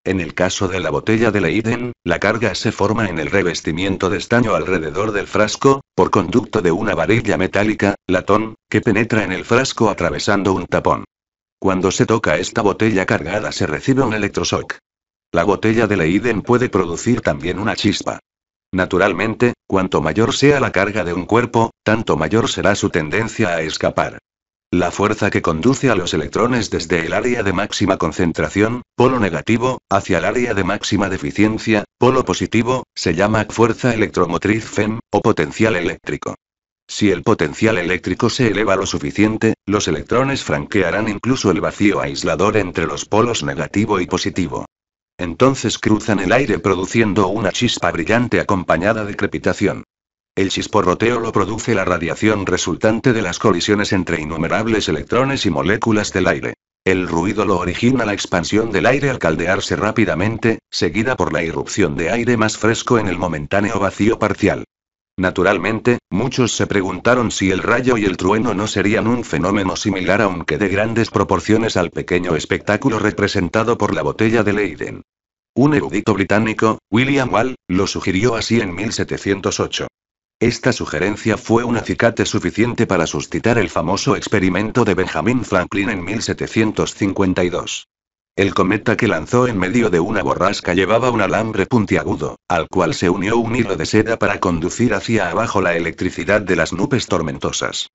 En el caso de la botella de Leiden, la carga se forma en el revestimiento de estaño alrededor del frasco, por conducto de una varilla metálica, latón, que penetra en el frasco atravesando un tapón. Cuando se toca esta botella cargada se recibe un electroshock. La botella de Leiden puede producir también una chispa. Naturalmente, cuanto mayor sea la carga de un cuerpo, tanto mayor será su tendencia a escapar. La fuerza que conduce a los electrones desde el área de máxima concentración, polo negativo, hacia el área de máxima deficiencia, polo positivo, se llama fuerza electromotriz FEM, o potencial eléctrico. Si el potencial eléctrico se eleva lo suficiente, los electrones franquearán incluso el vacío aislador entre los polos negativo y positivo. Entonces cruzan el aire produciendo una chispa brillante acompañada de crepitación. El chisporroteo lo produce la radiación resultante de las colisiones entre innumerables electrones y moléculas del aire. El ruido lo origina la expansión del aire al caldearse rápidamente, seguida por la irrupción de aire más fresco en el momentáneo vacío parcial. Naturalmente, muchos se preguntaron si el rayo y el trueno no serían un fenómeno similar aunque de grandes proporciones al pequeño espectáculo representado por la botella de Leiden. Un erudito británico, William Wall, lo sugirió así en 1708. Esta sugerencia fue un acicate suficiente para suscitar el famoso experimento de Benjamin Franklin en 1752. El cometa que lanzó en medio de una borrasca llevaba un alambre puntiagudo, al cual se unió un hilo de seda para conducir hacia abajo la electricidad de las nubes tormentosas.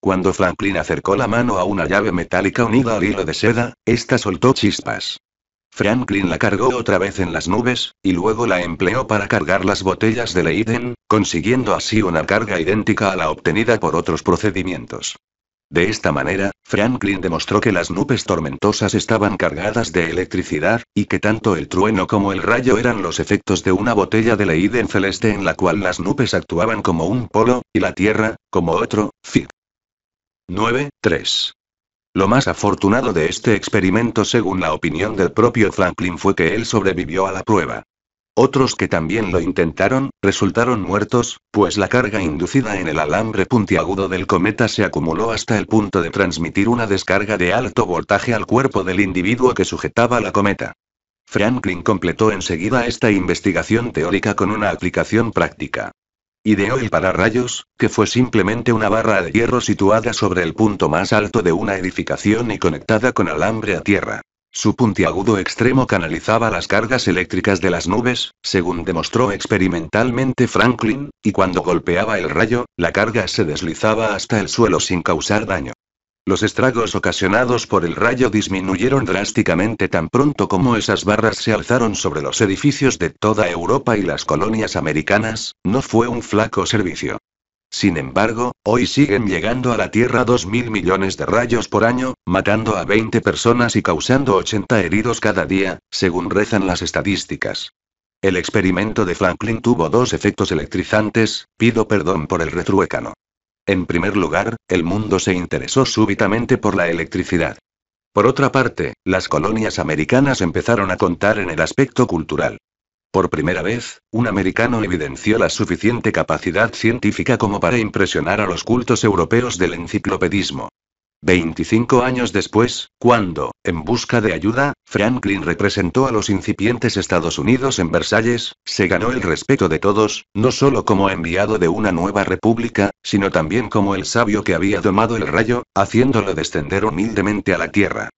Cuando Franklin acercó la mano a una llave metálica unida al hilo de seda, ésta soltó chispas. Franklin la cargó otra vez en las nubes, y luego la empleó para cargar las botellas de Leiden, consiguiendo así una carga idéntica a la obtenida por otros procedimientos. De esta manera, Franklin demostró que las nubes tormentosas estaban cargadas de electricidad, y que tanto el trueno como el rayo eran los efectos de una botella de Leiden celeste en la cual las nubes actuaban como un polo, y la Tierra, como otro, Fig. 9, lo más afortunado de este experimento según la opinión del propio Franklin fue que él sobrevivió a la prueba. Otros que también lo intentaron, resultaron muertos, pues la carga inducida en el alambre puntiagudo del cometa se acumuló hasta el punto de transmitir una descarga de alto voltaje al cuerpo del individuo que sujetaba la cometa. Franklin completó enseguida esta investigación teórica con una aplicación práctica. Ideó el pararrayos, que fue simplemente una barra de hierro situada sobre el punto más alto de una edificación y conectada con alambre a tierra. Su puntiagudo extremo canalizaba las cargas eléctricas de las nubes, según demostró experimentalmente Franklin, y cuando golpeaba el rayo, la carga se deslizaba hasta el suelo sin causar daño. Los estragos ocasionados por el rayo disminuyeron drásticamente tan pronto como esas barras se alzaron sobre los edificios de toda Europa y las colonias americanas, no fue un flaco servicio. Sin embargo, hoy siguen llegando a la Tierra 2.000 millones de rayos por año, matando a 20 personas y causando 80 heridos cada día, según rezan las estadísticas. El experimento de Franklin tuvo dos efectos electrizantes, pido perdón por el retruécano. En primer lugar, el mundo se interesó súbitamente por la electricidad. Por otra parte, las colonias americanas empezaron a contar en el aspecto cultural. Por primera vez, un americano evidenció la suficiente capacidad científica como para impresionar a los cultos europeos del enciclopedismo. 25 años después, cuando, en busca de ayuda, Franklin representó a los incipientes Estados Unidos en Versalles, se ganó el respeto de todos, no solo como enviado de una nueva república, sino también como el sabio que había domado el rayo, haciéndolo descender humildemente a la tierra.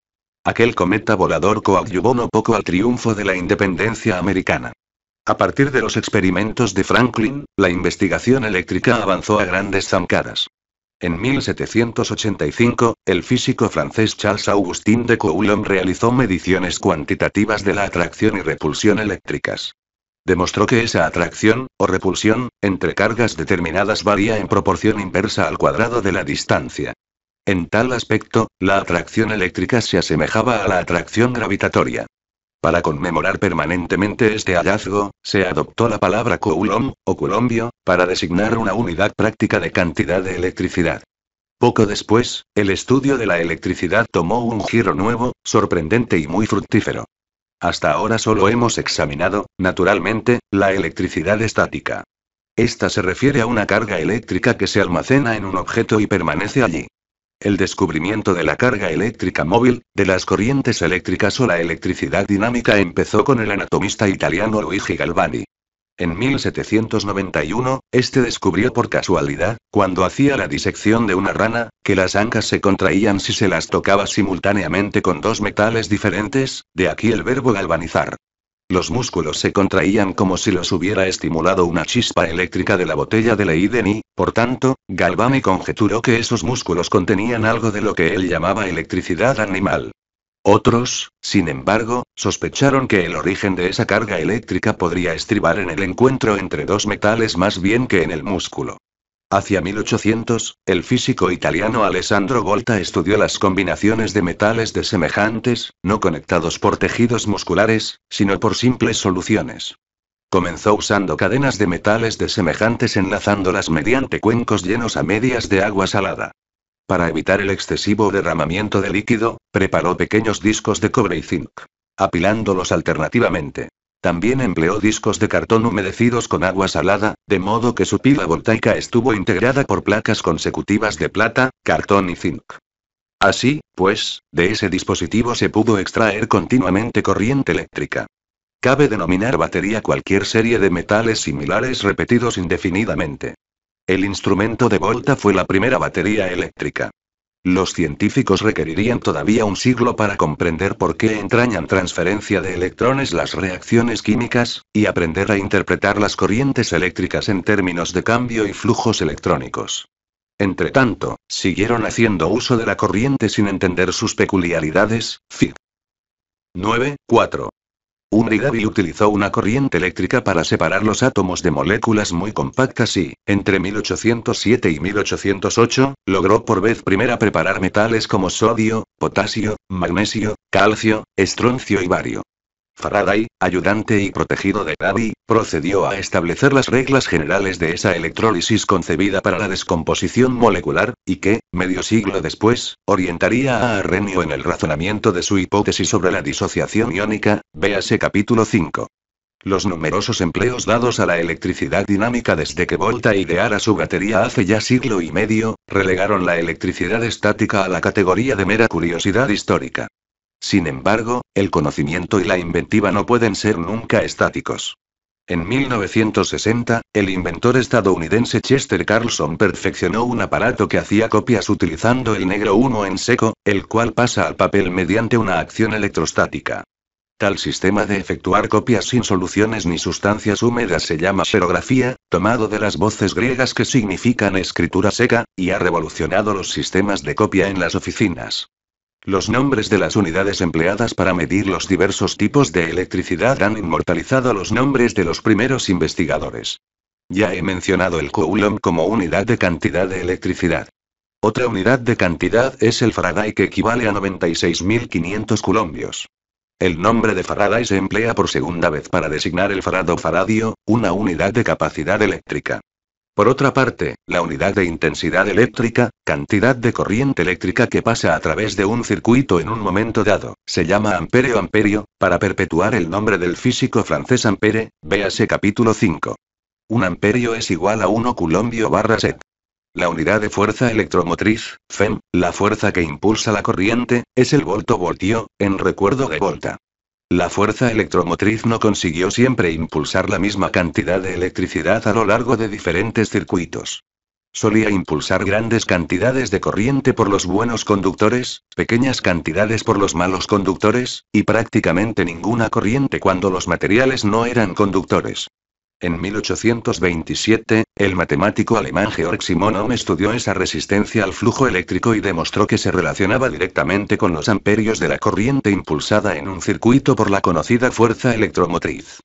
Aquel cometa volador coadyuvó no poco al triunfo de la independencia americana. A partir de los experimentos de Franklin, la investigación eléctrica avanzó a grandes zancadas. En 1785, el físico francés Charles Augustin de Coulomb realizó mediciones cuantitativas de la atracción y repulsión eléctricas. Demostró que esa atracción, o repulsión, entre cargas determinadas varía en proporción inversa al cuadrado de la distancia. En tal aspecto, la atracción eléctrica se asemejaba a la atracción gravitatoria. Para conmemorar permanentemente este hallazgo, se adoptó la palabra coulomb, o colombio para designar una unidad práctica de cantidad de electricidad. Poco después, el estudio de la electricidad tomó un giro nuevo, sorprendente y muy fructífero. Hasta ahora solo hemos examinado, naturalmente, la electricidad estática. Esta se refiere a una carga eléctrica que se almacena en un objeto y permanece allí el descubrimiento de la carga eléctrica móvil, de las corrientes eléctricas o la electricidad dinámica empezó con el anatomista italiano Luigi Galvani. En 1791, este descubrió por casualidad, cuando hacía la disección de una rana, que las ancas se contraían si se las tocaba simultáneamente con dos metales diferentes, de aquí el verbo galvanizar. Los músculos se contraían como si los hubiera estimulado una chispa eléctrica de la botella de Leiden y, por tanto, Galvani conjeturó que esos músculos contenían algo de lo que él llamaba electricidad animal. Otros, sin embargo, sospecharon que el origen de esa carga eléctrica podría estribar en el encuentro entre dos metales más bien que en el músculo. Hacia 1800, el físico italiano Alessandro Volta estudió las combinaciones de metales desemejantes, semejantes, no conectados por tejidos musculares, sino por simples soluciones. Comenzó usando cadenas de metales desemejantes semejantes enlazándolas mediante cuencos llenos a medias de agua salada. Para evitar el excesivo derramamiento de líquido, preparó pequeños discos de cobre y zinc, apilándolos alternativamente. También empleó discos de cartón humedecidos con agua salada, de modo que su pila voltaica estuvo integrada por placas consecutivas de plata, cartón y zinc. Así, pues, de ese dispositivo se pudo extraer continuamente corriente eléctrica. Cabe denominar batería cualquier serie de metales similares repetidos indefinidamente. El instrumento de Volta fue la primera batería eléctrica. Los científicos requerirían todavía un siglo para comprender por qué entrañan transferencia de electrones las reacciones químicas, y aprender a interpretar las corrientes eléctricas en términos de cambio y flujos electrónicos. Entretanto, siguieron haciendo uso de la corriente sin entender sus peculiaridades. 94. Uri utilizó una corriente eléctrica para separar los átomos de moléculas muy compactas y, entre 1807 y 1808, logró por vez primera preparar metales como sodio, potasio, magnesio, calcio, estroncio y bario. Faraday, ayudante y protegido de Davy, procedió a establecer las reglas generales de esa electrólisis concebida para la descomposición molecular, y que, medio siglo después, orientaría a Arrenio en el razonamiento de su hipótesis sobre la disociación iónica, véase capítulo 5. Los numerosos empleos dados a la electricidad dinámica desde que Volta ideara su batería hace ya siglo y medio, relegaron la electricidad estática a la categoría de mera curiosidad histórica. Sin embargo, el conocimiento y la inventiva no pueden ser nunca estáticos. En 1960, el inventor estadounidense Chester Carlson perfeccionó un aparato que hacía copias utilizando el negro 1 en seco, el cual pasa al papel mediante una acción electrostática. Tal sistema de efectuar copias sin soluciones ni sustancias húmedas se llama xerografía, tomado de las voces griegas que significan escritura seca, y ha revolucionado los sistemas de copia en las oficinas. Los nombres de las unidades empleadas para medir los diversos tipos de electricidad han inmortalizado los nombres de los primeros investigadores. Ya he mencionado el Coulomb como unidad de cantidad de electricidad. Otra unidad de cantidad es el Faraday que equivale a 96.500 colombios. El nombre de Faraday se emplea por segunda vez para designar el farado faradio, una unidad de capacidad eléctrica. Por otra parte, la unidad de intensidad eléctrica, cantidad de corriente eléctrica que pasa a través de un circuito en un momento dado, se llama amperio amperio, para perpetuar el nombre del físico francés Ampere, véase capítulo 5. Un amperio es igual a 1 coulombio barra set. La unidad de fuerza electromotriz, FEM, la fuerza que impulsa la corriente, es el volto voltio, en recuerdo de volta. La fuerza electromotriz no consiguió siempre impulsar la misma cantidad de electricidad a lo largo de diferentes circuitos. Solía impulsar grandes cantidades de corriente por los buenos conductores, pequeñas cantidades por los malos conductores, y prácticamente ninguna corriente cuando los materiales no eran conductores. En 1827, el matemático alemán Georg Simon Ohm estudió esa resistencia al flujo eléctrico y demostró que se relacionaba directamente con los amperios de la corriente impulsada en un circuito por la conocida fuerza electromotriz.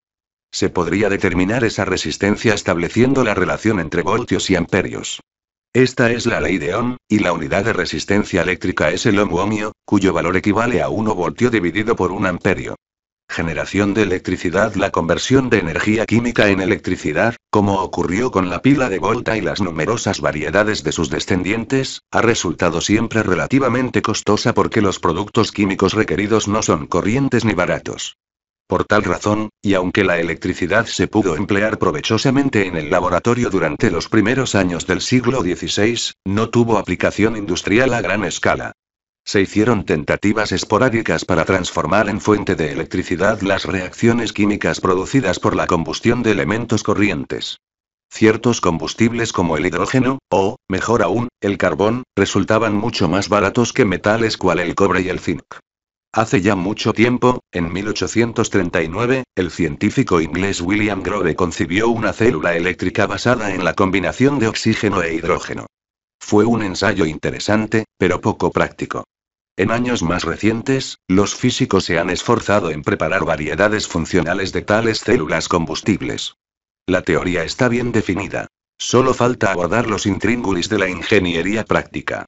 Se podría determinar esa resistencia estableciendo la relación entre voltios y amperios. Esta es la ley de Ohm, y la unidad de resistencia eléctrica es el ohm-ohmio, cuyo valor equivale a 1 voltio dividido por 1 amperio generación de electricidad, la conversión de energía química en electricidad, como ocurrió con la pila de Volta y las numerosas variedades de sus descendientes, ha resultado siempre relativamente costosa porque los productos químicos requeridos no son corrientes ni baratos. Por tal razón, y aunque la electricidad se pudo emplear provechosamente en el laboratorio durante los primeros años del siglo XVI, no tuvo aplicación industrial a gran escala. Se hicieron tentativas esporádicas para transformar en fuente de electricidad las reacciones químicas producidas por la combustión de elementos corrientes. Ciertos combustibles como el hidrógeno, o, mejor aún, el carbón, resultaban mucho más baratos que metales cual el cobre y el zinc. Hace ya mucho tiempo, en 1839, el científico inglés William Grove concibió una célula eléctrica basada en la combinación de oxígeno e hidrógeno. Fue un ensayo interesante, pero poco práctico. En años más recientes, los físicos se han esforzado en preparar variedades funcionales de tales células combustibles. La teoría está bien definida. Solo falta abordar los intríngulis de la ingeniería práctica.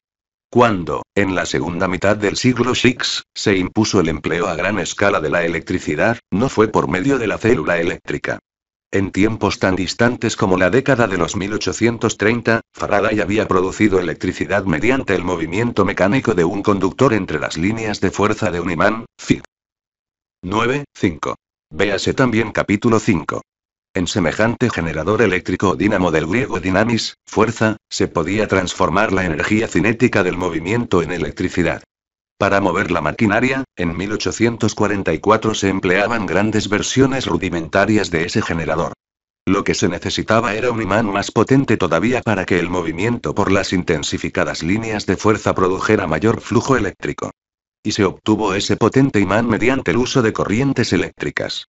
Cuando, en la segunda mitad del siglo VI, se impuso el empleo a gran escala de la electricidad, no fue por medio de la célula eléctrica. En tiempos tan distantes como la década de los 1830, Faraday había producido electricidad mediante el movimiento mecánico de un conductor entre las líneas de fuerza de un imán, Fig. 9, Véase también capítulo 5. En semejante generador eléctrico o dínamo del griego dynamis, fuerza, se podía transformar la energía cinética del movimiento en electricidad. Para mover la maquinaria, en 1844 se empleaban grandes versiones rudimentarias de ese generador. Lo que se necesitaba era un imán más potente todavía para que el movimiento por las intensificadas líneas de fuerza produjera mayor flujo eléctrico. Y se obtuvo ese potente imán mediante el uso de corrientes eléctricas.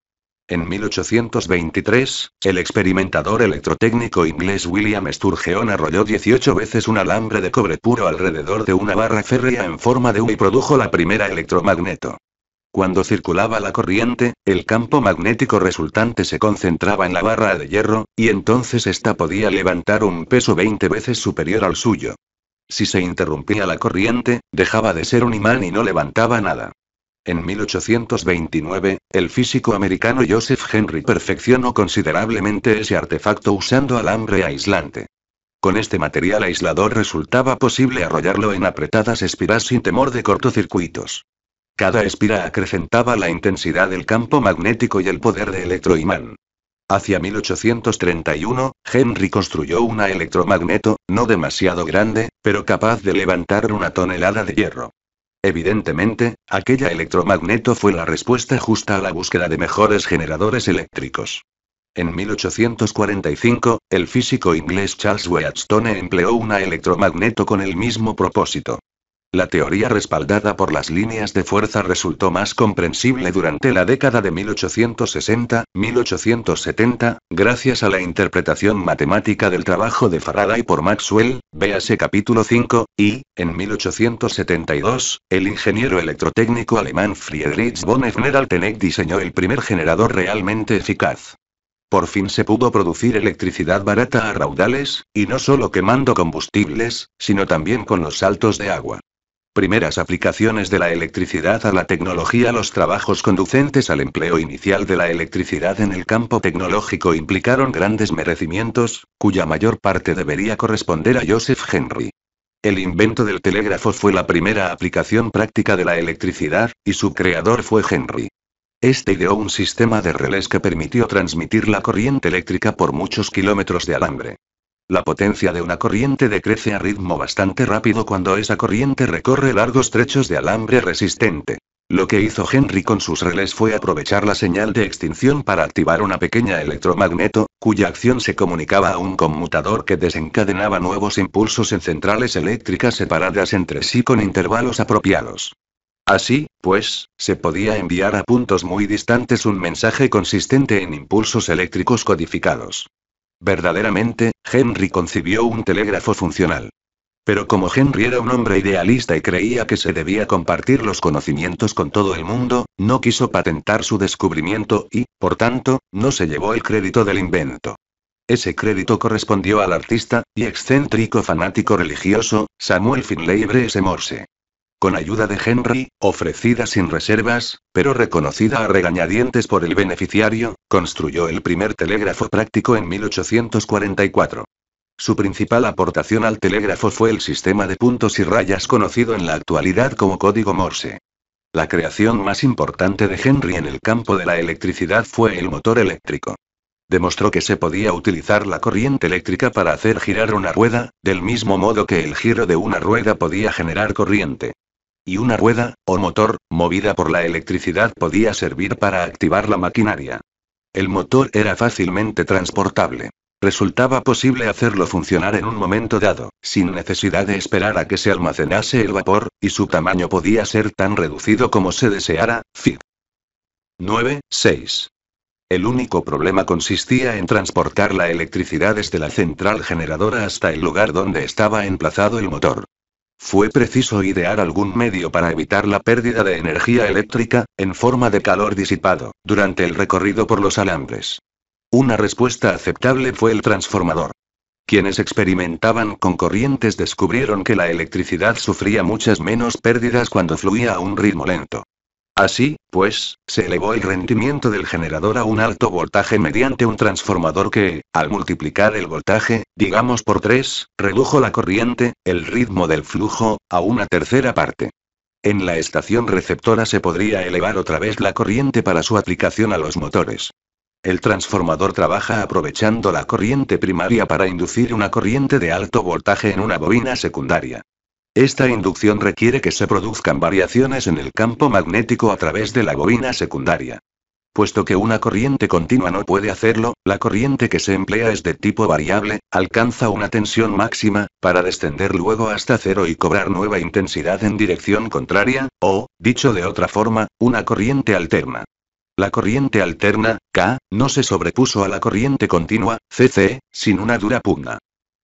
En 1823, el experimentador electrotécnico inglés William Sturgeon arrolló 18 veces un alambre de cobre puro alrededor de una barra férrea en forma de U y produjo la primera electromagneto. Cuando circulaba la corriente, el campo magnético resultante se concentraba en la barra de hierro, y entonces ésta podía levantar un peso 20 veces superior al suyo. Si se interrumpía la corriente, dejaba de ser un imán y no levantaba nada. En 1829, el físico americano Joseph Henry perfeccionó considerablemente ese artefacto usando alambre aislante. Con este material aislador resultaba posible arrollarlo en apretadas espiras sin temor de cortocircuitos. Cada espira acrecentaba la intensidad del campo magnético y el poder de electroimán. Hacia 1831, Henry construyó una electromagneto, no demasiado grande, pero capaz de levantar una tonelada de hierro. Evidentemente, aquella electromagneto fue la respuesta justa a la búsqueda de mejores generadores eléctricos. En 1845, el físico inglés Charles Wheatstone empleó una electromagneto con el mismo propósito. La teoría respaldada por las líneas de fuerza resultó más comprensible durante la década de 1860-1870, gracias a la interpretación matemática del trabajo de Faraday por Maxwell, véase capítulo 5, y, en 1872, el ingeniero electrotécnico alemán Friedrich von efner diseñó el primer generador realmente eficaz. Por fin se pudo producir electricidad barata a raudales, y no solo quemando combustibles, sino también con los saltos de agua primeras aplicaciones de la electricidad a la tecnología los trabajos conducentes al empleo inicial de la electricidad en el campo tecnológico implicaron grandes merecimientos, cuya mayor parte debería corresponder a Joseph Henry. El invento del telégrafo fue la primera aplicación práctica de la electricidad, y su creador fue Henry. Este ideó un sistema de relés que permitió transmitir la corriente eléctrica por muchos kilómetros de alambre. La potencia de una corriente decrece a ritmo bastante rápido cuando esa corriente recorre largos trechos de alambre resistente. Lo que hizo Henry con sus relés fue aprovechar la señal de extinción para activar una pequeña electromagneto, cuya acción se comunicaba a un conmutador que desencadenaba nuevos impulsos en centrales eléctricas separadas entre sí con intervalos apropiados. Así, pues, se podía enviar a puntos muy distantes un mensaje consistente en impulsos eléctricos codificados. Verdaderamente, Henry concibió un telégrafo funcional. Pero como Henry era un hombre idealista y creía que se debía compartir los conocimientos con todo el mundo, no quiso patentar su descubrimiento y, por tanto, no se llevó el crédito del invento. Ese crédito correspondió al artista, y excéntrico fanático religioso, Samuel Finlay Breese Morse con ayuda de Henry, ofrecida sin reservas, pero reconocida a regañadientes por el beneficiario, construyó el primer telégrafo práctico en 1844. Su principal aportación al telégrafo fue el sistema de puntos y rayas conocido en la actualidad como código Morse. La creación más importante de Henry en el campo de la electricidad fue el motor eléctrico. Demostró que se podía utilizar la corriente eléctrica para hacer girar una rueda, del mismo modo que el giro de una rueda podía generar corriente y una rueda, o motor, movida por la electricidad podía servir para activar la maquinaria. El motor era fácilmente transportable. Resultaba posible hacerlo funcionar en un momento dado, sin necesidad de esperar a que se almacenase el vapor, y su tamaño podía ser tan reducido como se deseara. Fig. El único problema consistía en transportar la electricidad desde la central generadora hasta el lugar donde estaba emplazado el motor. Fue preciso idear algún medio para evitar la pérdida de energía eléctrica, en forma de calor disipado, durante el recorrido por los alambres. Una respuesta aceptable fue el transformador. Quienes experimentaban con corrientes descubrieron que la electricidad sufría muchas menos pérdidas cuando fluía a un ritmo lento. Así, pues, se elevó el rendimiento del generador a un alto voltaje mediante un transformador que, al multiplicar el voltaje, digamos por 3, redujo la corriente, el ritmo del flujo, a una tercera parte. En la estación receptora se podría elevar otra vez la corriente para su aplicación a los motores. El transformador trabaja aprovechando la corriente primaria para inducir una corriente de alto voltaje en una bobina secundaria. Esta inducción requiere que se produzcan variaciones en el campo magnético a través de la bobina secundaria. Puesto que una corriente continua no puede hacerlo, la corriente que se emplea es de tipo variable, alcanza una tensión máxima, para descender luego hasta cero y cobrar nueva intensidad en dirección contraria, o, dicho de otra forma, una corriente alterna. La corriente alterna, K, no se sobrepuso a la corriente continua, CC, sin una dura pugna.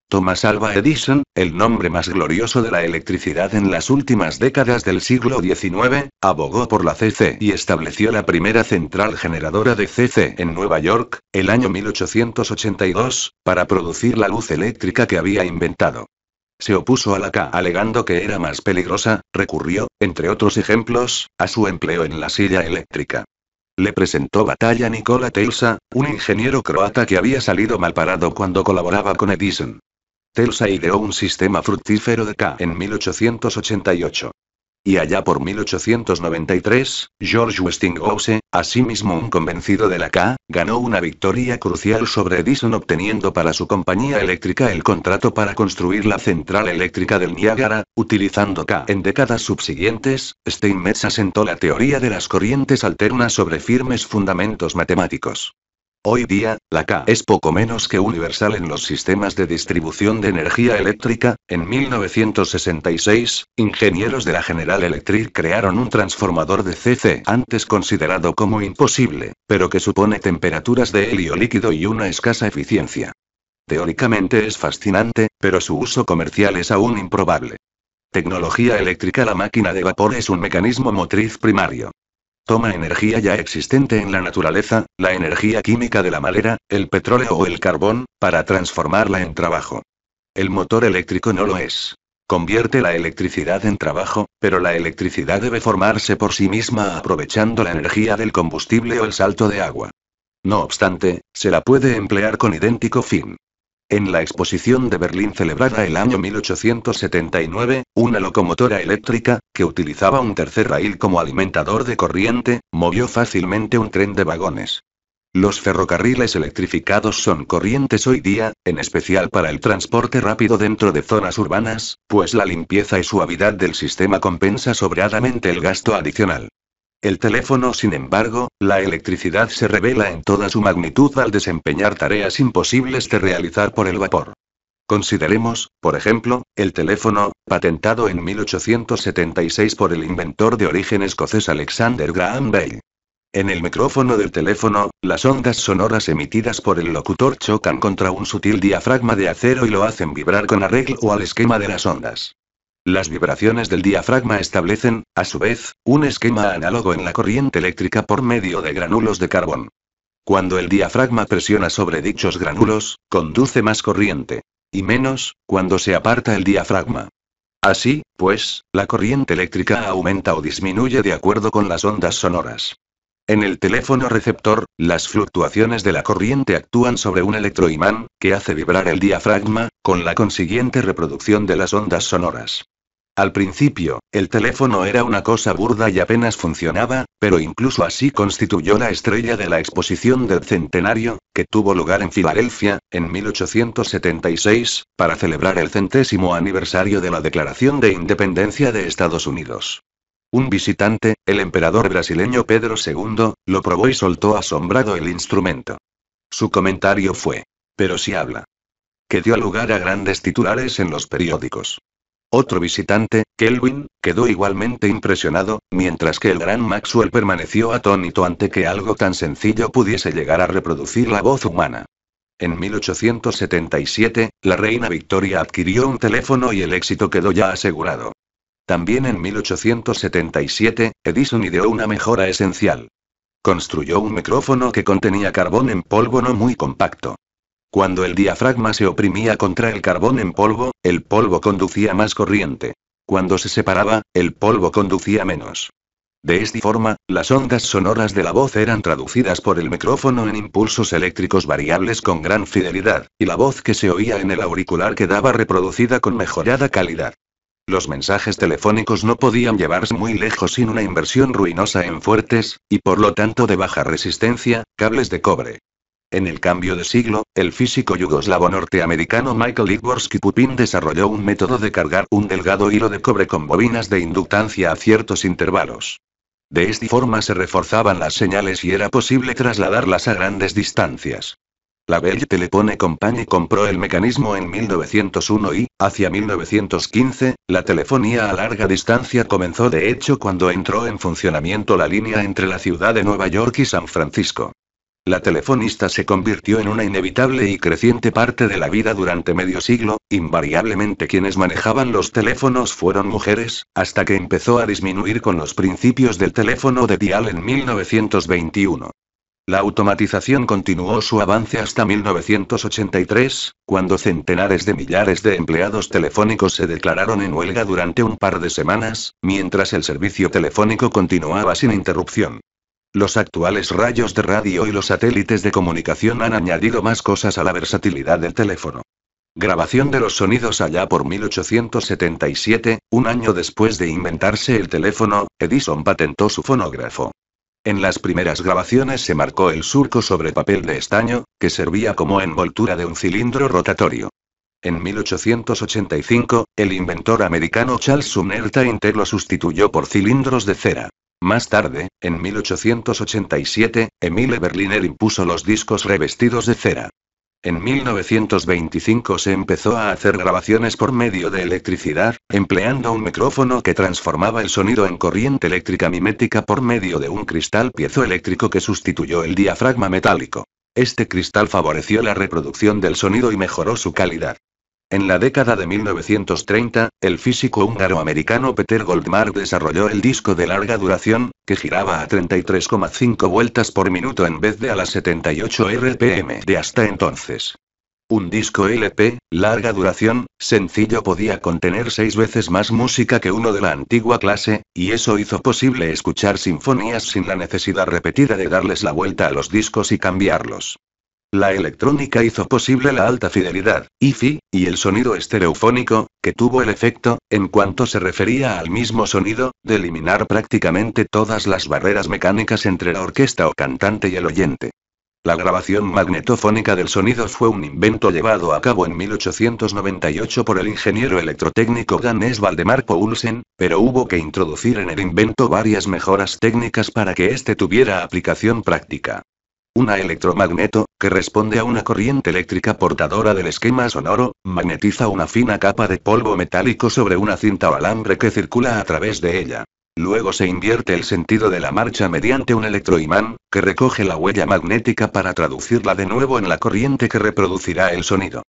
Thomas Alva Edison, el nombre más glorioso de la electricidad en las últimas décadas del siglo XIX, abogó por la CC y estableció la primera central generadora de CC en Nueva York, el año 1882, para producir la luz eléctrica que había inventado. Se opuso a la K alegando que era más peligrosa, recurrió, entre otros ejemplos, a su empleo en la silla eléctrica. Le presentó batalla Nicola Tesla, un ingeniero croata que había salido mal parado cuando colaboraba con Edison. Telsa ideó un sistema fructífero de K en 1888. Y allá por 1893, George Westinghouse, asimismo un convencido de la K, ganó una victoria crucial sobre Edison obteniendo para su compañía eléctrica el contrato para construir la central eléctrica del Niágara, utilizando K. En décadas subsiguientes, Steinmetz asentó la teoría de las corrientes alternas sobre firmes fundamentos matemáticos. Hoy día, la K es poco menos que universal en los sistemas de distribución de energía eléctrica. En 1966, ingenieros de la General Electric crearon un transformador de CC antes considerado como imposible, pero que supone temperaturas de helio líquido y una escasa eficiencia. Teóricamente es fascinante, pero su uso comercial es aún improbable. Tecnología eléctrica La máquina de vapor es un mecanismo motriz primario. Toma energía ya existente en la naturaleza, la energía química de la madera, el petróleo o el carbón, para transformarla en trabajo. El motor eléctrico no lo es. Convierte la electricidad en trabajo, pero la electricidad debe formarse por sí misma aprovechando la energía del combustible o el salto de agua. No obstante, se la puede emplear con idéntico fin. En la exposición de Berlín celebrada el año 1879, una locomotora eléctrica, que utilizaba un tercer rail como alimentador de corriente, movió fácilmente un tren de vagones. Los ferrocarriles electrificados son corrientes hoy día, en especial para el transporte rápido dentro de zonas urbanas, pues la limpieza y suavidad del sistema compensa sobradamente el gasto adicional. El teléfono, sin embargo, la electricidad se revela en toda su magnitud al desempeñar tareas imposibles de realizar por el vapor. Consideremos, por ejemplo, el teléfono, patentado en 1876 por el inventor de origen escocés Alexander Graham Bell. En el micrófono del teléfono, las ondas sonoras emitidas por el locutor chocan contra un sutil diafragma de acero y lo hacen vibrar con arreglo al esquema de las ondas. Las vibraciones del diafragma establecen, a su vez, un esquema análogo en la corriente eléctrica por medio de granulos de carbón. Cuando el diafragma presiona sobre dichos granulos, conduce más corriente. Y menos, cuando se aparta el diafragma. Así, pues, la corriente eléctrica aumenta o disminuye de acuerdo con las ondas sonoras. En el teléfono receptor, las fluctuaciones de la corriente actúan sobre un electroimán, que hace vibrar el diafragma, con la consiguiente reproducción de las ondas sonoras. Al principio, el teléfono era una cosa burda y apenas funcionaba, pero incluso así constituyó la estrella de la exposición del centenario, que tuvo lugar en Filadelfia, en 1876, para celebrar el centésimo aniversario de la Declaración de Independencia de Estados Unidos. Un visitante, el emperador brasileño Pedro II, lo probó y soltó asombrado el instrumento. Su comentario fue, pero si habla. Que dio lugar a grandes titulares en los periódicos. Otro visitante, Kelvin, quedó igualmente impresionado, mientras que el gran Maxwell permaneció atónito ante que algo tan sencillo pudiese llegar a reproducir la voz humana. En 1877, la reina Victoria adquirió un teléfono y el éxito quedó ya asegurado. También en 1877, Edison ideó una mejora esencial. Construyó un micrófono que contenía carbón en polvo no muy compacto. Cuando el diafragma se oprimía contra el carbón en polvo, el polvo conducía más corriente. Cuando se separaba, el polvo conducía menos. De esta forma, las ondas sonoras de la voz eran traducidas por el micrófono en impulsos eléctricos variables con gran fidelidad, y la voz que se oía en el auricular quedaba reproducida con mejorada calidad. Los mensajes telefónicos no podían llevarse muy lejos sin una inversión ruinosa en fuertes, y por lo tanto de baja resistencia, cables de cobre. En el cambio de siglo, el físico yugoslavo norteamericano Michael Igorsky Pupin desarrolló un método de cargar un delgado hilo de cobre con bobinas de inductancia a ciertos intervalos. De esta forma se reforzaban las señales y era posible trasladarlas a grandes distancias. La Bell Telepone Company compró el mecanismo en 1901 y, hacia 1915, la telefonía a larga distancia comenzó de hecho cuando entró en funcionamiento la línea entre la ciudad de Nueva York y San Francisco. La telefonista se convirtió en una inevitable y creciente parte de la vida durante medio siglo, invariablemente quienes manejaban los teléfonos fueron mujeres, hasta que empezó a disminuir con los principios del teléfono de dial en 1921. La automatización continuó su avance hasta 1983, cuando centenares de millares de empleados telefónicos se declararon en huelga durante un par de semanas, mientras el servicio telefónico continuaba sin interrupción. Los actuales rayos de radio y los satélites de comunicación han añadido más cosas a la versatilidad del teléfono. Grabación de los sonidos allá por 1877, un año después de inventarse el teléfono, Edison patentó su fonógrafo. En las primeras grabaciones se marcó el surco sobre papel de estaño, que servía como envoltura de un cilindro rotatorio. En 1885, el inventor americano Charles Sumner Tainter lo sustituyó por cilindros de cera. Más tarde, en 1887, Emile Berliner impuso los discos revestidos de cera. En 1925 se empezó a hacer grabaciones por medio de electricidad, empleando un micrófono que transformaba el sonido en corriente eléctrica mimética por medio de un cristal piezoeléctrico que sustituyó el diafragma metálico. Este cristal favoreció la reproducción del sonido y mejoró su calidad. En la década de 1930, el físico húngaro-americano Peter Goldmark desarrolló el disco de larga duración, que giraba a 33,5 vueltas por minuto en vez de a las 78 RPM de hasta entonces. Un disco LP, larga duración, sencillo podía contener seis veces más música que uno de la antigua clase, y eso hizo posible escuchar sinfonías sin la necesidad repetida de darles la vuelta a los discos y cambiarlos. La electrónica hizo posible la alta fidelidad, IFI, y el sonido estereofónico, que tuvo el efecto, en cuanto se refería al mismo sonido, de eliminar prácticamente todas las barreras mecánicas entre la orquesta o cantante y el oyente. La grabación magnetofónica del sonido fue un invento llevado a cabo en 1898 por el ingeniero electrotécnico danés Valdemar Poulsen, pero hubo que introducir en el invento varias mejoras técnicas para que éste tuviera aplicación práctica. Una electromagneto, que responde a una corriente eléctrica portadora del esquema sonoro, magnetiza una fina capa de polvo metálico sobre una cinta o alambre que circula a través de ella. Luego se invierte el sentido de la marcha mediante un electroimán, que recoge la huella magnética para traducirla de nuevo en la corriente que reproducirá el sonido.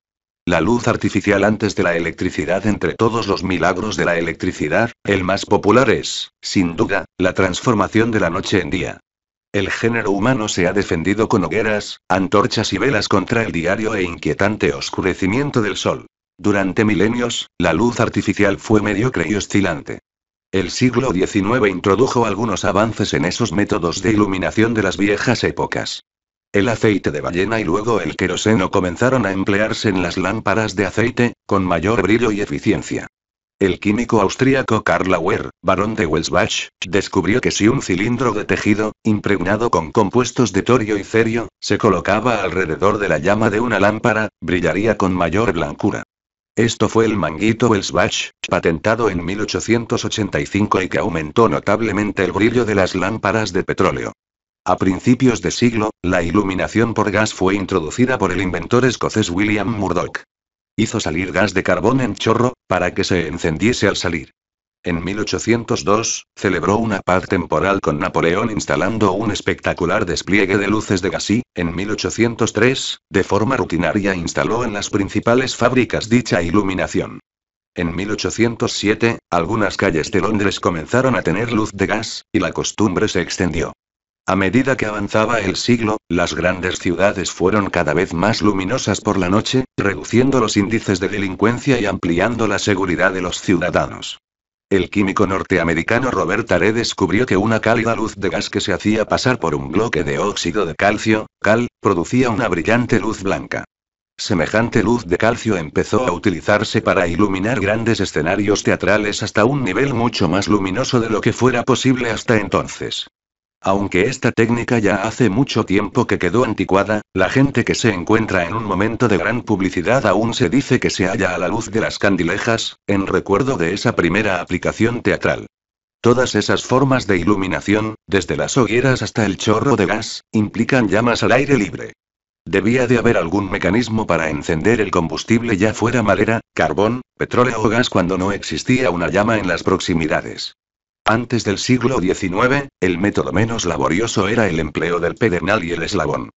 La luz artificial antes de la electricidad entre todos los milagros de la electricidad, el más popular es, sin duda, la transformación de la noche en día. El género humano se ha defendido con hogueras, antorchas y velas contra el diario e inquietante oscurecimiento del sol. Durante milenios, la luz artificial fue mediocre y oscilante. El siglo XIX introdujo algunos avances en esos métodos de iluminación de las viejas épocas. El aceite de ballena y luego el queroseno comenzaron a emplearse en las lámparas de aceite, con mayor brillo y eficiencia. El químico austríaco Karl Auer, barón de Welsbach, descubrió que si un cilindro de tejido, impregnado con compuestos de torio y cerio, se colocaba alrededor de la llama de una lámpara, brillaría con mayor blancura. Esto fue el manguito Welsbach, patentado en 1885 y que aumentó notablemente el brillo de las lámparas de petróleo. A principios de siglo, la iluminación por gas fue introducida por el inventor escocés William Murdoch. Hizo salir gas de carbón en chorro, para que se encendiese al salir. En 1802, celebró una paz temporal con Napoleón instalando un espectacular despliegue de luces de gas y, En 1803, de forma rutinaria instaló en las principales fábricas dicha iluminación. En 1807, algunas calles de Londres comenzaron a tener luz de gas, y la costumbre se extendió. A medida que avanzaba el siglo, las grandes ciudades fueron cada vez más luminosas por la noche, reduciendo los índices de delincuencia y ampliando la seguridad de los ciudadanos. El químico norteamericano Robert Tare descubrió que una cálida luz de gas que se hacía pasar por un bloque de óxido de calcio, cal, producía una brillante luz blanca. Semejante luz de calcio empezó a utilizarse para iluminar grandes escenarios teatrales hasta un nivel mucho más luminoso de lo que fuera posible hasta entonces. Aunque esta técnica ya hace mucho tiempo que quedó anticuada, la gente que se encuentra en un momento de gran publicidad aún se dice que se halla a la luz de las candilejas, en recuerdo de esa primera aplicación teatral. Todas esas formas de iluminación, desde las hogueras hasta el chorro de gas, implican llamas al aire libre. Debía de haber algún mecanismo para encender el combustible ya fuera madera, carbón, petróleo o gas cuando no existía una llama en las proximidades. Antes del siglo XIX, el método menos laborioso era el empleo del pedernal y el eslabón.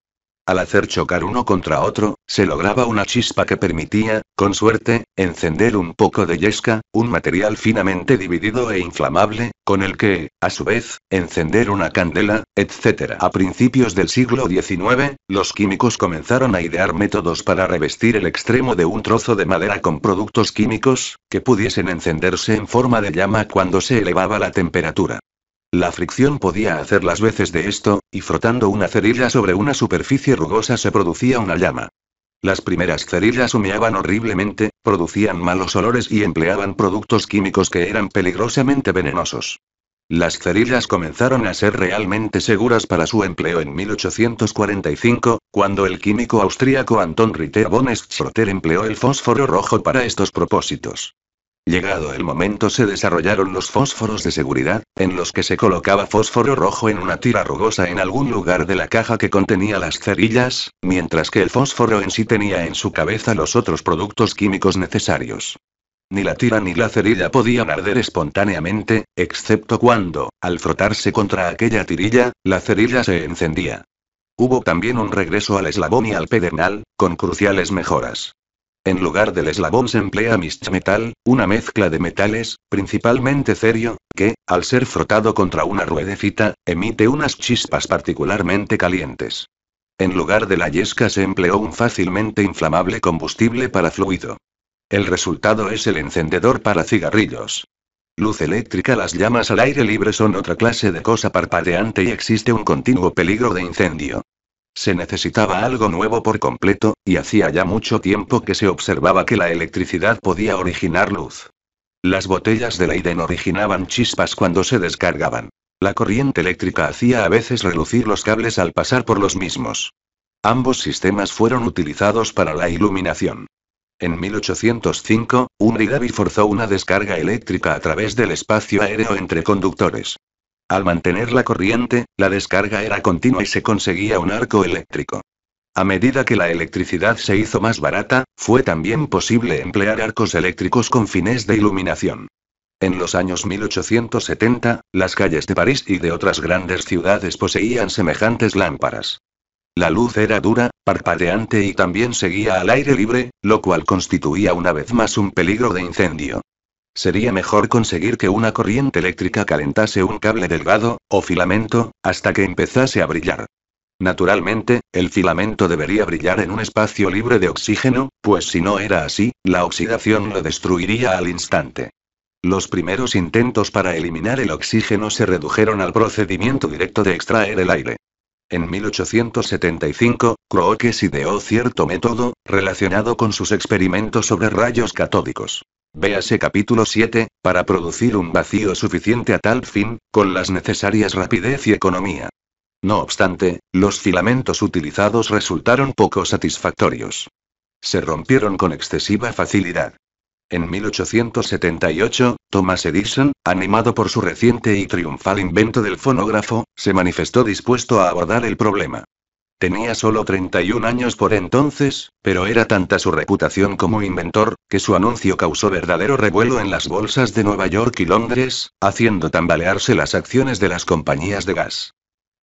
Al hacer chocar uno contra otro, se lograba una chispa que permitía, con suerte, encender un poco de yesca, un material finamente dividido e inflamable, con el que, a su vez, encender una candela, etc. A principios del siglo XIX, los químicos comenzaron a idear métodos para revestir el extremo de un trozo de madera con productos químicos, que pudiesen encenderse en forma de llama cuando se elevaba la temperatura. La fricción podía hacer las veces de esto, y frotando una cerilla sobre una superficie rugosa se producía una llama. Las primeras cerillas humeaban horriblemente, producían malos olores y empleaban productos químicos que eran peligrosamente venenosos. Las cerillas comenzaron a ser realmente seguras para su empleo en 1845, cuando el químico austríaco Anton Ritter von Estroter empleó el fósforo rojo para estos propósitos. Llegado el momento se desarrollaron los fósforos de seguridad, en los que se colocaba fósforo rojo en una tira rugosa en algún lugar de la caja que contenía las cerillas, mientras que el fósforo en sí tenía en su cabeza los otros productos químicos necesarios. Ni la tira ni la cerilla podían arder espontáneamente, excepto cuando, al frotarse contra aquella tirilla, la cerilla se encendía. Hubo también un regreso al eslabón y al pedernal, con cruciales mejoras. En lugar del eslabón se emplea mist metal, una mezcla de metales, principalmente cerio, que, al ser frotado contra una ruedecita, emite unas chispas particularmente calientes. En lugar de la yesca se empleó un fácilmente inflamable combustible para fluido. El resultado es el encendedor para cigarrillos. Luz eléctrica Las llamas al aire libre son otra clase de cosa parpadeante y existe un continuo peligro de incendio. Se necesitaba algo nuevo por completo, y hacía ya mucho tiempo que se observaba que la electricidad podía originar luz. Las botellas de Leiden originaban chispas cuando se descargaban. La corriente eléctrica hacía a veces relucir los cables al pasar por los mismos. Ambos sistemas fueron utilizados para la iluminación. En 1805, Humphry Davy forzó una descarga eléctrica a través del espacio aéreo entre conductores. Al mantener la corriente, la descarga era continua y se conseguía un arco eléctrico. A medida que la electricidad se hizo más barata, fue también posible emplear arcos eléctricos con fines de iluminación. En los años 1870, las calles de París y de otras grandes ciudades poseían semejantes lámparas. La luz era dura, parpadeante y también seguía al aire libre, lo cual constituía una vez más un peligro de incendio. Sería mejor conseguir que una corriente eléctrica calentase un cable delgado, o filamento, hasta que empezase a brillar. Naturalmente, el filamento debería brillar en un espacio libre de oxígeno, pues si no era así, la oxidación lo destruiría al instante. Los primeros intentos para eliminar el oxígeno se redujeron al procedimiento directo de extraer el aire. En 1875, Crookes ideó cierto método, relacionado con sus experimentos sobre rayos catódicos. Véase capítulo 7, para producir un vacío suficiente a tal fin, con las necesarias rapidez y economía. No obstante, los filamentos utilizados resultaron poco satisfactorios. Se rompieron con excesiva facilidad. En 1878, Thomas Edison, animado por su reciente y triunfal invento del fonógrafo, se manifestó dispuesto a abordar el problema. Tenía solo 31 años por entonces, pero era tanta su reputación como inventor, que su anuncio causó verdadero revuelo en las bolsas de Nueva York y Londres, haciendo tambalearse las acciones de las compañías de gas.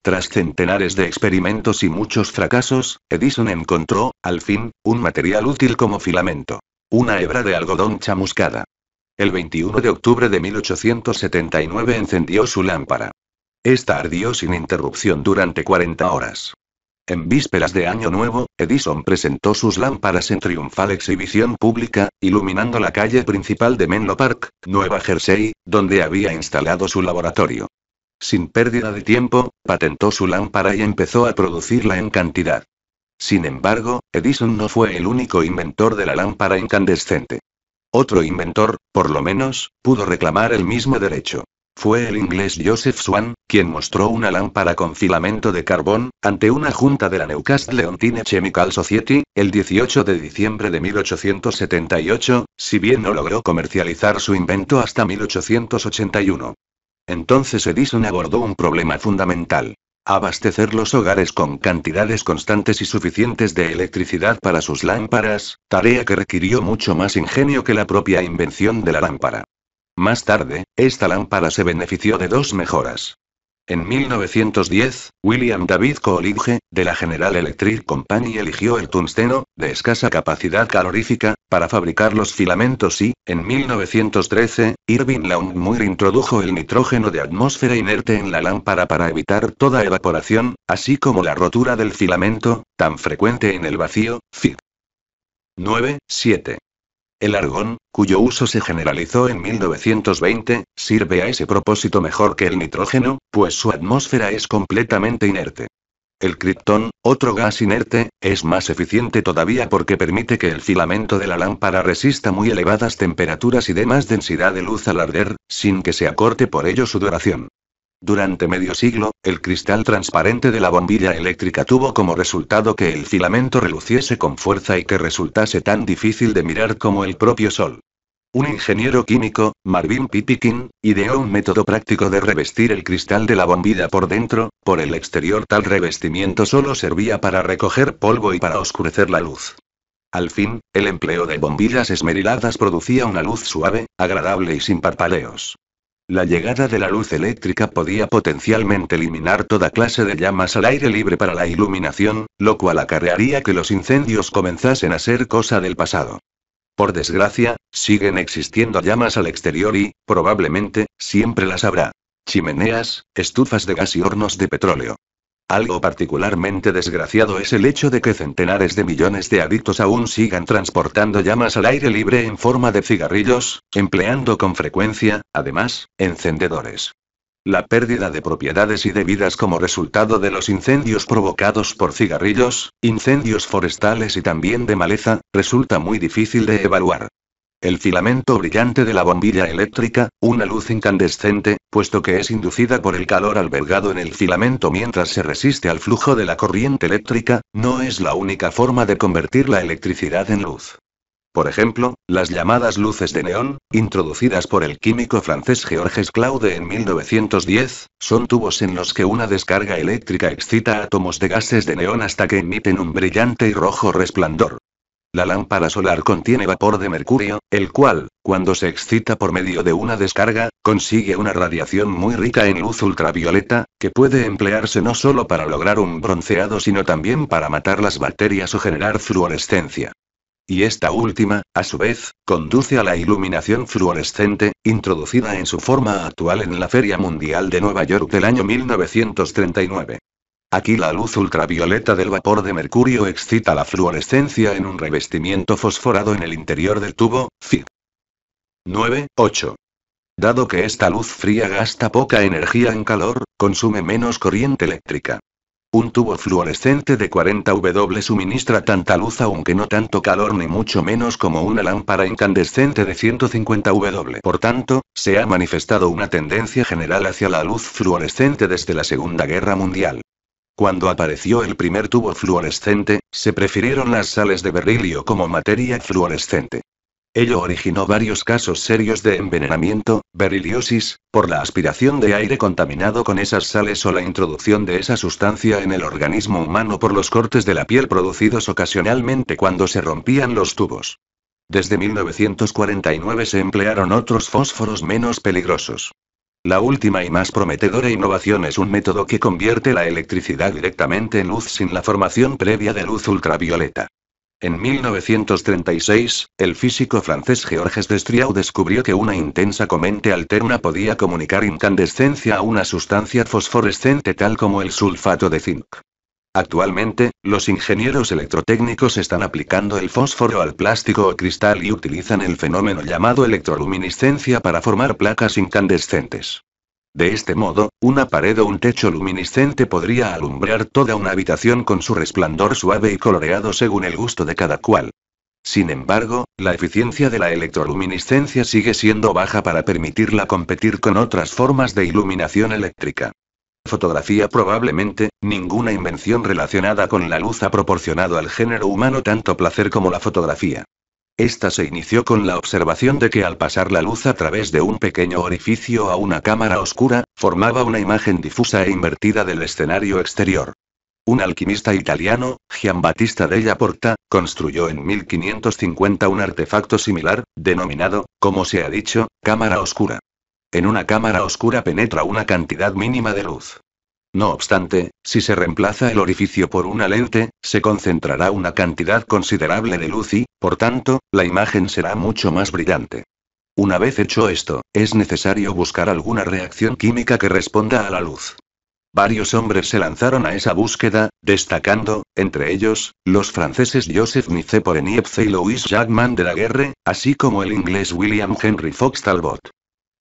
Tras centenares de experimentos y muchos fracasos, Edison encontró, al fin, un material útil como filamento. Una hebra de algodón chamuscada. El 21 de octubre de 1879 encendió su lámpara. Esta ardió sin interrupción durante 40 horas. En vísperas de Año Nuevo, Edison presentó sus lámparas en triunfal exhibición pública, iluminando la calle principal de Menlo Park, Nueva Jersey, donde había instalado su laboratorio. Sin pérdida de tiempo, patentó su lámpara y empezó a producirla en cantidad. Sin embargo, Edison no fue el único inventor de la lámpara incandescente. Otro inventor, por lo menos, pudo reclamar el mismo derecho. Fue el inglés Joseph Swan, quien mostró una lámpara con filamento de carbón, ante una junta de la Newcastle Leontine Chemical Society, el 18 de diciembre de 1878, si bien no logró comercializar su invento hasta 1881. Entonces Edison abordó un problema fundamental. Abastecer los hogares con cantidades constantes y suficientes de electricidad para sus lámparas, tarea que requirió mucho más ingenio que la propia invención de la lámpara. Más tarde, esta lámpara se benefició de dos mejoras. En 1910, William David Coolidge, de la General Electric Company, eligió el tungsteno, de escasa capacidad calorífica, para fabricar los filamentos y, en 1913, Irving Langmuir introdujo el nitrógeno de atmósfera inerte en la lámpara para evitar toda evaporación, así como la rotura del filamento, tan frecuente en el vacío, FIG. 9, el argón, cuyo uso se generalizó en 1920, sirve a ese propósito mejor que el nitrógeno, pues su atmósfera es completamente inerte. El criptón, otro gas inerte, es más eficiente todavía porque permite que el filamento de la lámpara resista muy elevadas temperaturas y dé más densidad de luz al arder, sin que se acorte por ello su duración. Durante medio siglo, el cristal transparente de la bombilla eléctrica tuvo como resultado que el filamento reluciese con fuerza y que resultase tan difícil de mirar como el propio sol. Un ingeniero químico, Marvin Pipikin, ideó un método práctico de revestir el cristal de la bombilla por dentro, por el exterior tal revestimiento solo servía para recoger polvo y para oscurecer la luz. Al fin, el empleo de bombillas esmeriladas producía una luz suave, agradable y sin parpaleos. La llegada de la luz eléctrica podía potencialmente eliminar toda clase de llamas al aire libre para la iluminación, lo cual acarrearía que los incendios comenzasen a ser cosa del pasado. Por desgracia, siguen existiendo llamas al exterior y, probablemente, siempre las habrá. Chimeneas, estufas de gas y hornos de petróleo. Algo particularmente desgraciado es el hecho de que centenares de millones de adictos aún sigan transportando llamas al aire libre en forma de cigarrillos, empleando con frecuencia, además, encendedores. La pérdida de propiedades y de vidas como resultado de los incendios provocados por cigarrillos, incendios forestales y también de maleza, resulta muy difícil de evaluar. El filamento brillante de la bombilla eléctrica, una luz incandescente, puesto que es inducida por el calor albergado en el filamento mientras se resiste al flujo de la corriente eléctrica, no es la única forma de convertir la electricidad en luz. Por ejemplo, las llamadas luces de neón, introducidas por el químico francés Georges Claude en 1910, son tubos en los que una descarga eléctrica excita átomos de gases de neón hasta que emiten un brillante y rojo resplandor. La lámpara solar contiene vapor de mercurio, el cual, cuando se excita por medio de una descarga, consigue una radiación muy rica en luz ultravioleta, que puede emplearse no solo para lograr un bronceado sino también para matar las bacterias o generar fluorescencia. Y esta última, a su vez, conduce a la iluminación fluorescente, introducida en su forma actual en la Feria Mundial de Nueva York del año 1939. Aquí la luz ultravioleta del vapor de mercurio excita la fluorescencia en un revestimiento fosforado en el interior del tubo, Fi. 9, 8. Dado que esta luz fría gasta poca energía en calor, consume menos corriente eléctrica. Un tubo fluorescente de 40 W suministra tanta luz aunque no tanto calor ni mucho menos como una lámpara incandescente de 150 W. Por tanto, se ha manifestado una tendencia general hacia la luz fluorescente desde la Segunda Guerra Mundial. Cuando apareció el primer tubo fluorescente, se prefirieron las sales de berrilio como materia fluorescente. Ello originó varios casos serios de envenenamiento, beriliosis, por la aspiración de aire contaminado con esas sales o la introducción de esa sustancia en el organismo humano por los cortes de la piel producidos ocasionalmente cuando se rompían los tubos. Desde 1949 se emplearon otros fósforos menos peligrosos. La última y más prometedora innovación es un método que convierte la electricidad directamente en luz sin la formación previa de luz ultravioleta. En 1936, el físico francés Georges Destriau descubrió que una intensa comente alterna podía comunicar incandescencia a una sustancia fosforescente tal como el sulfato de zinc. Actualmente, los ingenieros electrotécnicos están aplicando el fósforo al plástico o cristal y utilizan el fenómeno llamado electroluminiscencia para formar placas incandescentes. De este modo, una pared o un techo luminiscente podría alumbrar toda una habitación con su resplandor suave y coloreado según el gusto de cada cual. Sin embargo, la eficiencia de la electroluminiscencia sigue siendo baja para permitirla competir con otras formas de iluminación eléctrica fotografía probablemente, ninguna invención relacionada con la luz ha proporcionado al género humano tanto placer como la fotografía. Esta se inició con la observación de que al pasar la luz a través de un pequeño orificio a una cámara oscura, formaba una imagen difusa e invertida del escenario exterior. Un alquimista italiano, Giambattista della Porta, construyó en 1550 un artefacto similar, denominado, como se ha dicho, cámara oscura. En una cámara oscura penetra una cantidad mínima de luz. No obstante, si se reemplaza el orificio por una lente, se concentrará una cantidad considerable de luz y, por tanto, la imagen será mucho más brillante. Una vez hecho esto, es necesario buscar alguna reacción química que responda a la luz. Varios hombres se lanzaron a esa búsqueda, destacando, entre ellos, los franceses Joseph Nice Niepce y Louis Jackman de la Guerre, así como el inglés William Henry Fox Talbot.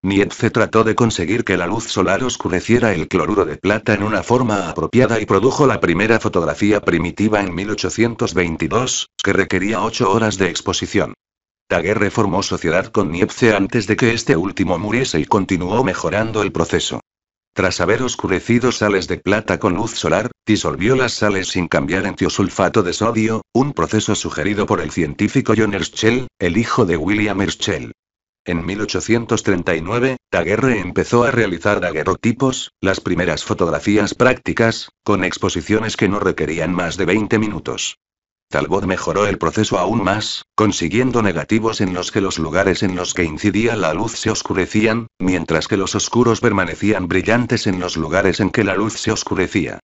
Niepce trató de conseguir que la luz solar oscureciera el cloruro de plata en una forma apropiada y produjo la primera fotografía primitiva en 1822, que requería ocho horas de exposición. Daguerre formó sociedad con Niepce antes de que este último muriese y continuó mejorando el proceso. Tras haber oscurecido sales de plata con luz solar, disolvió las sales sin cambiar en tiosulfato de sodio, un proceso sugerido por el científico John Herschel, el hijo de William Herschel. En 1839, Daguerre empezó a realizar daguerrotipos, las primeras fotografías prácticas, con exposiciones que no requerían más de 20 minutos. Talbot mejoró el proceso aún más, consiguiendo negativos en los que los lugares en los que incidía la luz se oscurecían, mientras que los oscuros permanecían brillantes en los lugares en que la luz se oscurecía.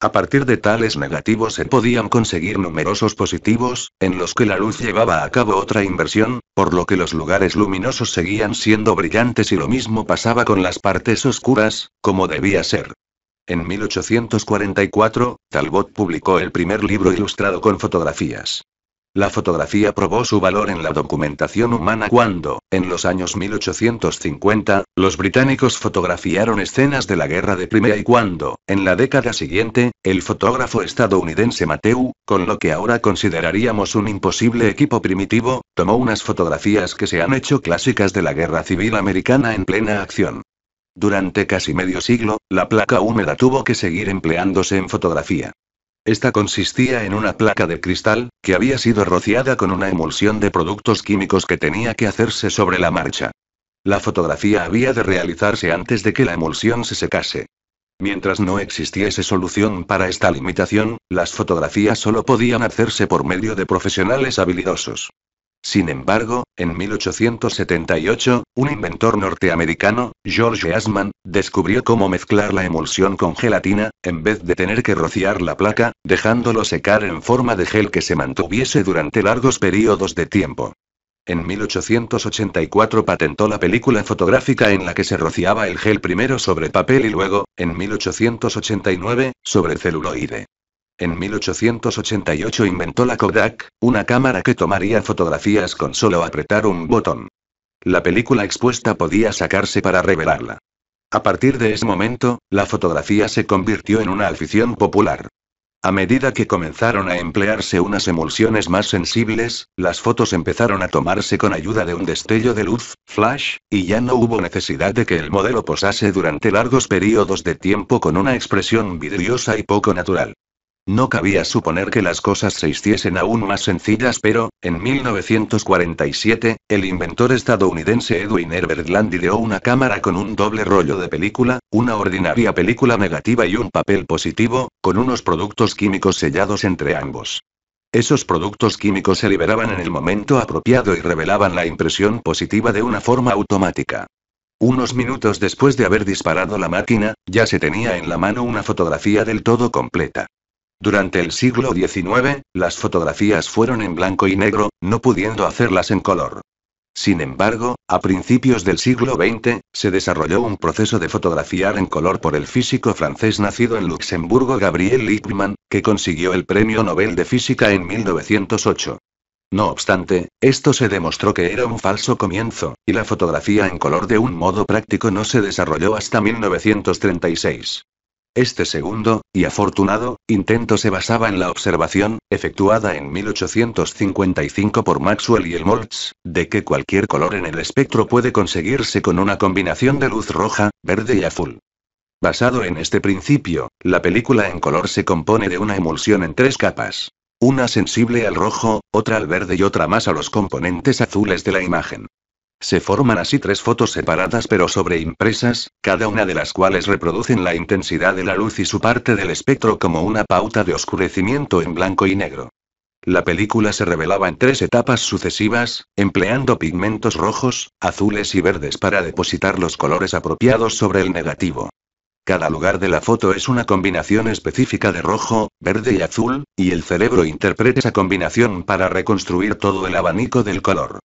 A partir de tales negativos se podían conseguir numerosos positivos, en los que la luz llevaba a cabo otra inversión, por lo que los lugares luminosos seguían siendo brillantes y lo mismo pasaba con las partes oscuras, como debía ser. En 1844, Talbot publicó el primer libro ilustrado con fotografías. La fotografía probó su valor en la documentación humana cuando, en los años 1850, los británicos fotografiaron escenas de la guerra de Primera y cuando, en la década siguiente, el fotógrafo estadounidense Mateu, con lo que ahora consideraríamos un imposible equipo primitivo, tomó unas fotografías que se han hecho clásicas de la guerra civil americana en plena acción. Durante casi medio siglo, la placa húmeda tuvo que seguir empleándose en fotografía. Esta consistía en una placa de cristal, que había sido rociada con una emulsión de productos químicos que tenía que hacerse sobre la marcha. La fotografía había de realizarse antes de que la emulsión se secase. Mientras no existiese solución para esta limitación, las fotografías solo podían hacerse por medio de profesionales habilidosos. Sin embargo, en 1878, un inventor norteamericano, George Asman, descubrió cómo mezclar la emulsión con gelatina, en vez de tener que rociar la placa, dejándolo secar en forma de gel que se mantuviese durante largos periodos de tiempo. En 1884 patentó la película fotográfica en la que se rociaba el gel primero sobre papel y luego, en 1889, sobre celuloide. En 1888 inventó la Kodak, una cámara que tomaría fotografías con solo apretar un botón. La película expuesta podía sacarse para revelarla. A partir de ese momento, la fotografía se convirtió en una afición popular. A medida que comenzaron a emplearse unas emulsiones más sensibles, las fotos empezaron a tomarse con ayuda de un destello de luz, flash, y ya no hubo necesidad de que el modelo posase durante largos periodos de tiempo con una expresión vidriosa y poco natural. No cabía suponer que las cosas se hiciesen aún más sencillas, pero, en 1947, el inventor estadounidense Edwin Herbert Land ideó una cámara con un doble rollo de película, una ordinaria película negativa y un papel positivo, con unos productos químicos sellados entre ambos. Esos productos químicos se liberaban en el momento apropiado y revelaban la impresión positiva de una forma automática. Unos minutos después de haber disparado la máquina, ya se tenía en la mano una fotografía del todo completa. Durante el siglo XIX, las fotografías fueron en blanco y negro, no pudiendo hacerlas en color. Sin embargo, a principios del siglo XX, se desarrolló un proceso de fotografiar en color por el físico francés nacido en Luxemburgo Gabriel Lippmann, que consiguió el Premio Nobel de Física en 1908. No obstante, esto se demostró que era un falso comienzo, y la fotografía en color de un modo práctico no se desarrolló hasta 1936. Este segundo, y afortunado, intento se basaba en la observación, efectuada en 1855 por Maxwell y el Helmholtz, de que cualquier color en el espectro puede conseguirse con una combinación de luz roja, verde y azul. Basado en este principio, la película en color se compone de una emulsión en tres capas. Una sensible al rojo, otra al verde y otra más a los componentes azules de la imagen. Se forman así tres fotos separadas pero sobreimpresas, cada una de las cuales reproducen la intensidad de la luz y su parte del espectro como una pauta de oscurecimiento en blanco y negro. La película se revelaba en tres etapas sucesivas, empleando pigmentos rojos, azules y verdes para depositar los colores apropiados sobre el negativo. Cada lugar de la foto es una combinación específica de rojo, verde y azul, y el cerebro interpreta esa combinación para reconstruir todo el abanico del color.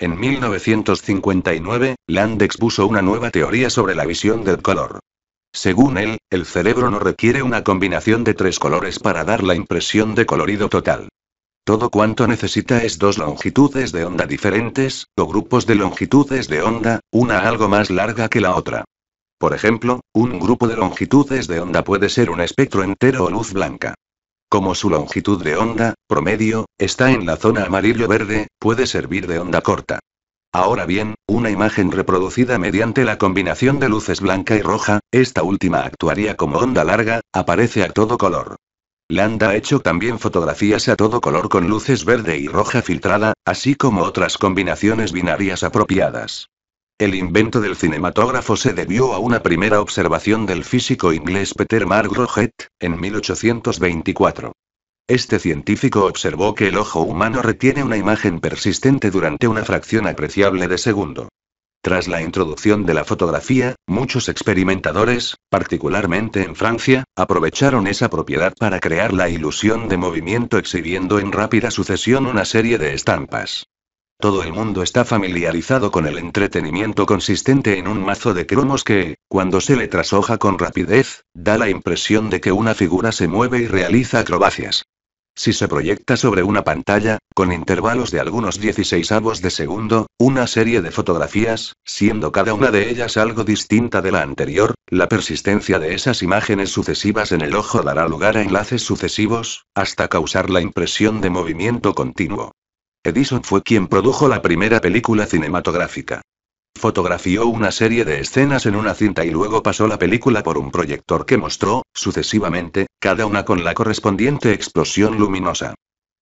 En 1959, Land expuso una nueva teoría sobre la visión del color. Según él, el cerebro no requiere una combinación de tres colores para dar la impresión de colorido total. Todo cuanto necesita es dos longitudes de onda diferentes, o grupos de longitudes de onda, una algo más larga que la otra. Por ejemplo, un grupo de longitudes de onda puede ser un espectro entero o luz blanca. Como su longitud de onda, promedio, está en la zona amarillo-verde, puede servir de onda corta. Ahora bien, una imagen reproducida mediante la combinación de luces blanca y roja, esta última actuaría como onda larga, aparece a todo color. Landa ha hecho también fotografías a todo color con luces verde y roja filtrada, así como otras combinaciones binarias apropiadas. El invento del cinematógrafo se debió a una primera observación del físico inglés Peter Rochet, en 1824. Este científico observó que el ojo humano retiene una imagen persistente durante una fracción apreciable de segundo. Tras la introducción de la fotografía, muchos experimentadores, particularmente en Francia, aprovecharon esa propiedad para crear la ilusión de movimiento exhibiendo en rápida sucesión una serie de estampas. Todo el mundo está familiarizado con el entretenimiento consistente en un mazo de cromos que, cuando se le trasoja con rapidez, da la impresión de que una figura se mueve y realiza acrobacias. Si se proyecta sobre una pantalla, con intervalos de algunos 16 avos de segundo, una serie de fotografías, siendo cada una de ellas algo distinta de la anterior, la persistencia de esas imágenes sucesivas en el ojo dará lugar a enlaces sucesivos, hasta causar la impresión de movimiento continuo. Edison fue quien produjo la primera película cinematográfica. Fotografió una serie de escenas en una cinta y luego pasó la película por un proyector que mostró, sucesivamente, cada una con la correspondiente explosión luminosa.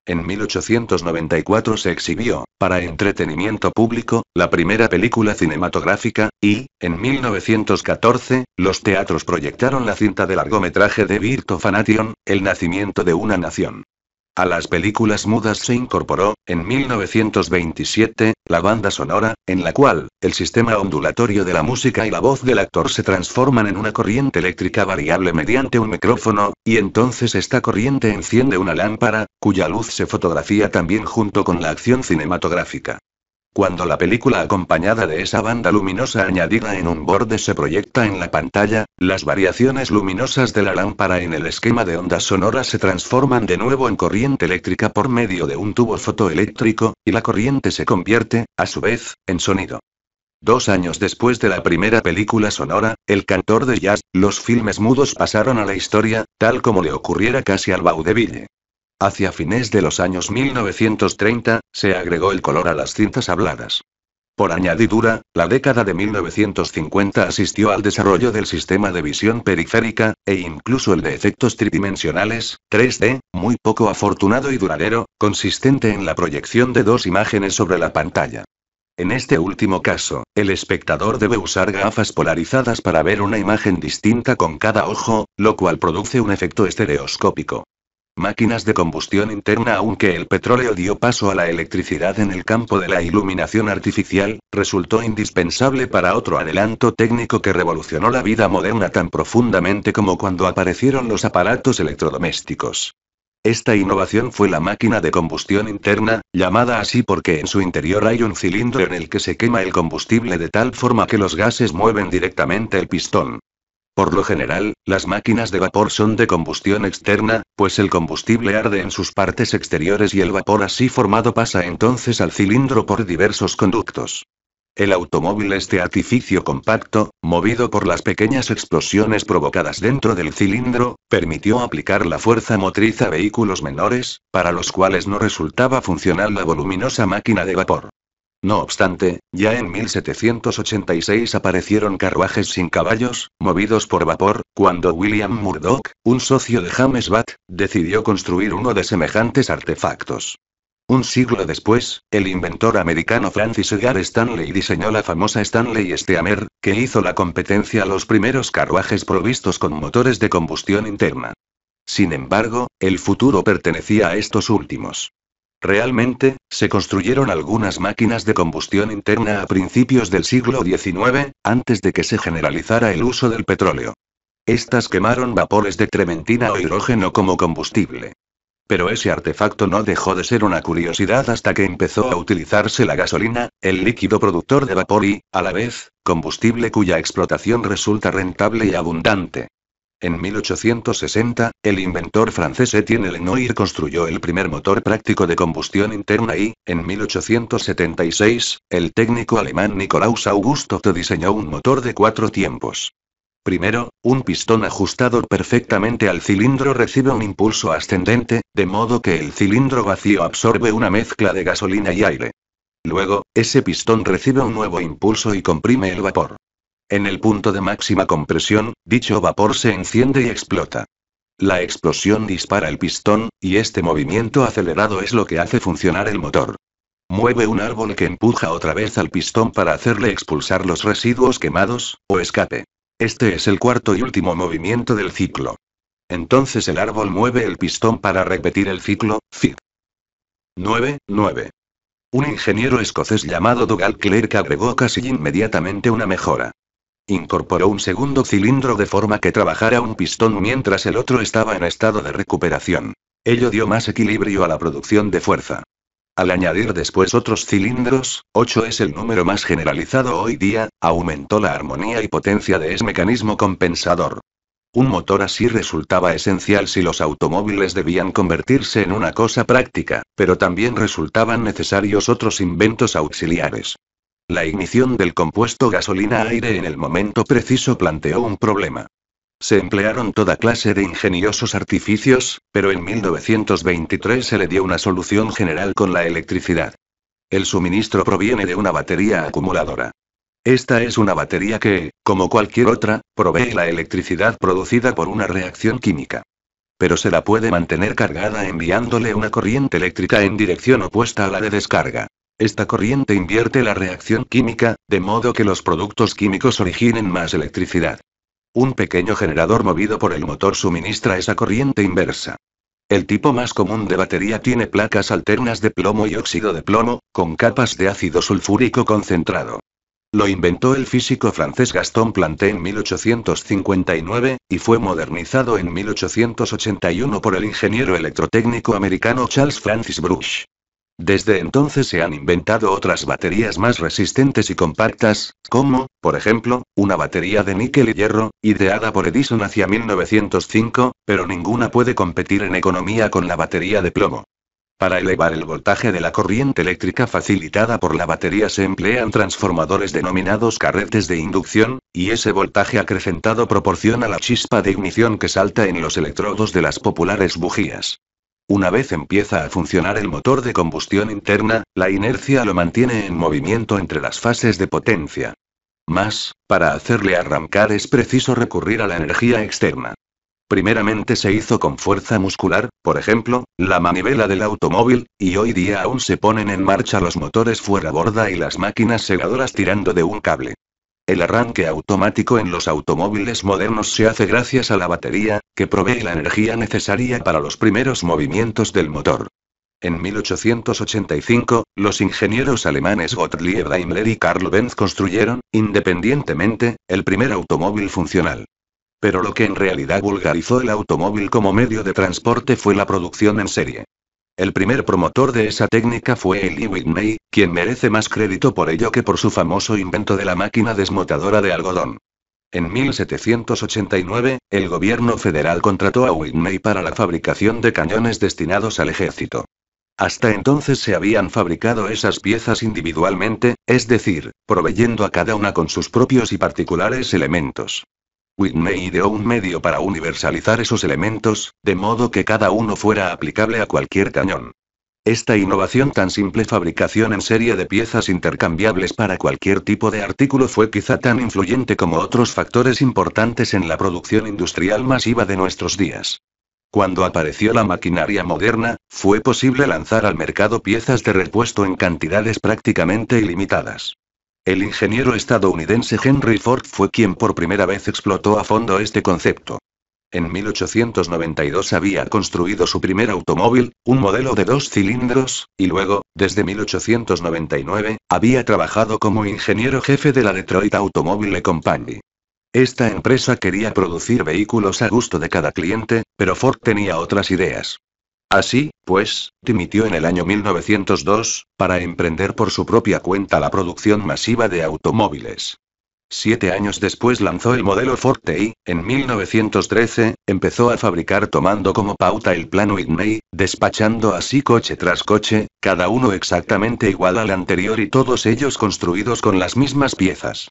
En 1894 se exhibió, para entretenimiento público, la primera película cinematográfica, y, en 1914, los teatros proyectaron la cinta de largometraje de Virto Fanation, El nacimiento de una nación. A las películas mudas se incorporó, en 1927, la banda sonora, en la cual, el sistema ondulatorio de la música y la voz del actor se transforman en una corriente eléctrica variable mediante un micrófono, y entonces esta corriente enciende una lámpara, cuya luz se fotografía también junto con la acción cinematográfica. Cuando la película acompañada de esa banda luminosa añadida en un borde se proyecta en la pantalla, las variaciones luminosas de la lámpara en el esquema de ondas sonoras se transforman de nuevo en corriente eléctrica por medio de un tubo fotoeléctrico, y la corriente se convierte, a su vez, en sonido. Dos años después de la primera película sonora, el cantor de jazz, los filmes mudos pasaron a la historia, tal como le ocurriera casi al vaudeville. Hacia fines de los años 1930, se agregó el color a las cintas habladas. Por añadidura, la década de 1950 asistió al desarrollo del sistema de visión periférica, e incluso el de efectos tridimensionales, 3D, muy poco afortunado y duradero, consistente en la proyección de dos imágenes sobre la pantalla. En este último caso, el espectador debe usar gafas polarizadas para ver una imagen distinta con cada ojo, lo cual produce un efecto estereoscópico máquinas de combustión interna aunque el petróleo dio paso a la electricidad en el campo de la iluminación artificial, resultó indispensable para otro adelanto técnico que revolucionó la vida moderna tan profundamente como cuando aparecieron los aparatos electrodomésticos. Esta innovación fue la máquina de combustión interna, llamada así porque en su interior hay un cilindro en el que se quema el combustible de tal forma que los gases mueven directamente el pistón. Por lo general, las máquinas de vapor son de combustión externa, pues el combustible arde en sus partes exteriores y el vapor así formado pasa entonces al cilindro por diversos conductos. El automóvil este artificio compacto, movido por las pequeñas explosiones provocadas dentro del cilindro, permitió aplicar la fuerza motriz a vehículos menores, para los cuales no resultaba funcional la voluminosa máquina de vapor. No obstante, ya en 1786 aparecieron carruajes sin caballos, movidos por vapor, cuando William Murdoch, un socio de James Watt, decidió construir uno de semejantes artefactos. Un siglo después, el inventor americano Francis Edgar Stanley diseñó la famosa Stanley Steamer, que hizo la competencia a los primeros carruajes provistos con motores de combustión interna. Sin embargo, el futuro pertenecía a estos últimos. Realmente, se construyeron algunas máquinas de combustión interna a principios del siglo XIX, antes de que se generalizara el uso del petróleo. Estas quemaron vapores de trementina o hidrógeno como combustible. Pero ese artefacto no dejó de ser una curiosidad hasta que empezó a utilizarse la gasolina, el líquido productor de vapor y, a la vez, combustible cuya explotación resulta rentable y abundante. En 1860, el inventor francés Étienne Lenoir construyó el primer motor práctico de combustión interna y, en 1876, el técnico alemán Nicolaus August Otto diseñó un motor de cuatro tiempos. Primero, un pistón ajustado perfectamente al cilindro recibe un impulso ascendente, de modo que el cilindro vacío absorbe una mezcla de gasolina y aire. Luego, ese pistón recibe un nuevo impulso y comprime el vapor. En el punto de máxima compresión, dicho vapor se enciende y explota. La explosión dispara el pistón, y este movimiento acelerado es lo que hace funcionar el motor. Mueve un árbol que empuja otra vez al pistón para hacerle expulsar los residuos quemados, o escape. Este es el cuarto y último movimiento del ciclo. Entonces el árbol mueve el pistón para repetir el ciclo, 9, 9. Un ingeniero escocés llamado Dougal Clerk agregó casi inmediatamente una mejora. Incorporó un segundo cilindro de forma que trabajara un pistón mientras el otro estaba en estado de recuperación. Ello dio más equilibrio a la producción de fuerza. Al añadir después otros cilindros, 8 es el número más generalizado hoy día, aumentó la armonía y potencia de ese mecanismo compensador. Un motor así resultaba esencial si los automóviles debían convertirse en una cosa práctica, pero también resultaban necesarios otros inventos auxiliares. La ignición del compuesto gasolina-aire en el momento preciso planteó un problema. Se emplearon toda clase de ingeniosos artificios, pero en 1923 se le dio una solución general con la electricidad. El suministro proviene de una batería acumuladora. Esta es una batería que, como cualquier otra, provee la electricidad producida por una reacción química. Pero se la puede mantener cargada enviándole una corriente eléctrica en dirección opuesta a la de descarga. Esta corriente invierte la reacción química, de modo que los productos químicos originen más electricidad. Un pequeño generador movido por el motor suministra esa corriente inversa. El tipo más común de batería tiene placas alternas de plomo y óxido de plomo, con capas de ácido sulfúrico concentrado. Lo inventó el físico francés Gaston Planté en 1859, y fue modernizado en 1881 por el ingeniero electrotécnico americano Charles Francis Brush. Desde entonces se han inventado otras baterías más resistentes y compactas, como, por ejemplo, una batería de níquel y hierro, ideada por Edison hacia 1905, pero ninguna puede competir en economía con la batería de plomo. Para elevar el voltaje de la corriente eléctrica facilitada por la batería se emplean transformadores denominados carretes de inducción, y ese voltaje acrecentado proporciona la chispa de ignición que salta en los electrodos de las populares bujías. Una vez empieza a funcionar el motor de combustión interna, la inercia lo mantiene en movimiento entre las fases de potencia. Más, para hacerle arrancar es preciso recurrir a la energía externa. Primeramente se hizo con fuerza muscular, por ejemplo, la manivela del automóvil, y hoy día aún se ponen en marcha los motores fuera borda y las máquinas segadoras tirando de un cable. El arranque automático en los automóviles modernos se hace gracias a la batería, que provee la energía necesaria para los primeros movimientos del motor. En 1885, los ingenieros alemanes Gottlieb Daimler y Karl Benz construyeron, independientemente, el primer automóvil funcional. Pero lo que en realidad vulgarizó el automóvil como medio de transporte fue la producción en serie. El primer promotor de esa técnica fue Eli Whitney, quien merece más crédito por ello que por su famoso invento de la máquina desmotadora de algodón. En 1789, el gobierno federal contrató a Whitney para la fabricación de cañones destinados al ejército. Hasta entonces se habían fabricado esas piezas individualmente, es decir, proveyendo a cada una con sus propios y particulares elementos. Whitney ideó un medio para universalizar esos elementos, de modo que cada uno fuera aplicable a cualquier cañón. Esta innovación tan simple fabricación en serie de piezas intercambiables para cualquier tipo de artículo fue quizá tan influyente como otros factores importantes en la producción industrial masiva de nuestros días. Cuando apareció la maquinaria moderna, fue posible lanzar al mercado piezas de repuesto en cantidades prácticamente ilimitadas. El ingeniero estadounidense Henry Ford fue quien por primera vez explotó a fondo este concepto. En 1892 había construido su primer automóvil, un modelo de dos cilindros, y luego, desde 1899, había trabajado como ingeniero jefe de la Detroit Automobile Company. Esta empresa quería producir vehículos a gusto de cada cliente, pero Ford tenía otras ideas. Así, pues, dimitió en el año 1902, para emprender por su propia cuenta la producción masiva de automóviles. Siete años después lanzó el modelo Forte y, en 1913, empezó a fabricar tomando como pauta el plano Whitney, despachando así coche tras coche, cada uno exactamente igual al anterior y todos ellos construidos con las mismas piezas.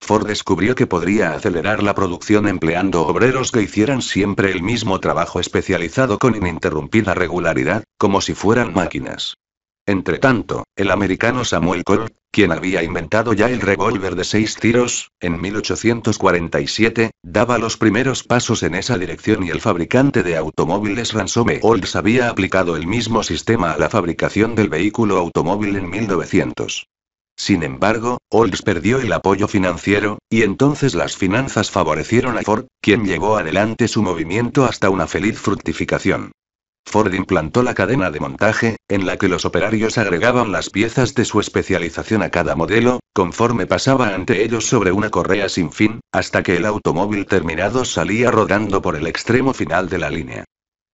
Ford descubrió que podría acelerar la producción empleando obreros que hicieran siempre el mismo trabajo especializado con ininterrumpida regularidad, como si fueran máquinas. Entretanto, el americano Samuel Colt, quien había inventado ya el revólver de seis tiros, en 1847, daba los primeros pasos en esa dirección y el fabricante de automóviles Ransome Olds había aplicado el mismo sistema a la fabricación del vehículo automóvil en 1900. Sin embargo, Olds perdió el apoyo financiero, y entonces las finanzas favorecieron a Ford, quien llevó adelante su movimiento hasta una feliz fructificación. Ford implantó la cadena de montaje, en la que los operarios agregaban las piezas de su especialización a cada modelo, conforme pasaba ante ellos sobre una correa sin fin, hasta que el automóvil terminado salía rodando por el extremo final de la línea.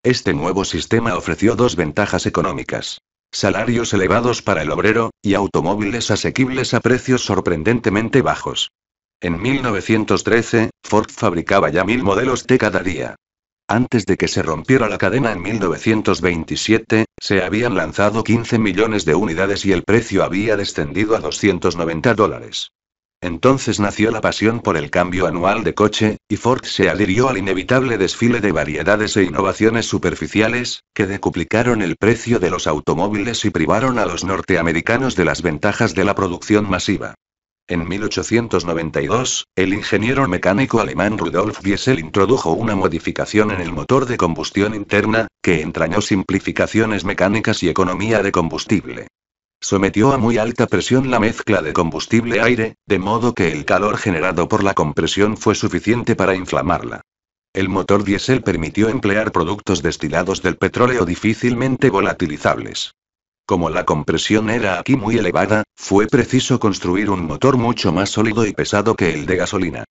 Este nuevo sistema ofreció dos ventajas económicas salarios elevados para el obrero, y automóviles asequibles a precios sorprendentemente bajos. En 1913, Ford fabricaba ya mil modelos de cada día. Antes de que se rompiera la cadena en 1927, se habían lanzado 15 millones de unidades y el precio había descendido a 290 dólares. Entonces nació la pasión por el cambio anual de coche, y Ford se adhirió al inevitable desfile de variedades e innovaciones superficiales, que decuplicaron el precio de los automóviles y privaron a los norteamericanos de las ventajas de la producción masiva. En 1892, el ingeniero mecánico alemán Rudolf Diesel introdujo una modificación en el motor de combustión interna, que entrañó simplificaciones mecánicas y economía de combustible sometió a muy alta presión la mezcla de combustible-aire, de modo que el calor generado por la compresión fue suficiente para inflamarla. El motor diésel permitió emplear productos destilados del petróleo difícilmente volatilizables. Como la compresión era aquí muy elevada, fue preciso construir un motor mucho más sólido y pesado que el de gasolina.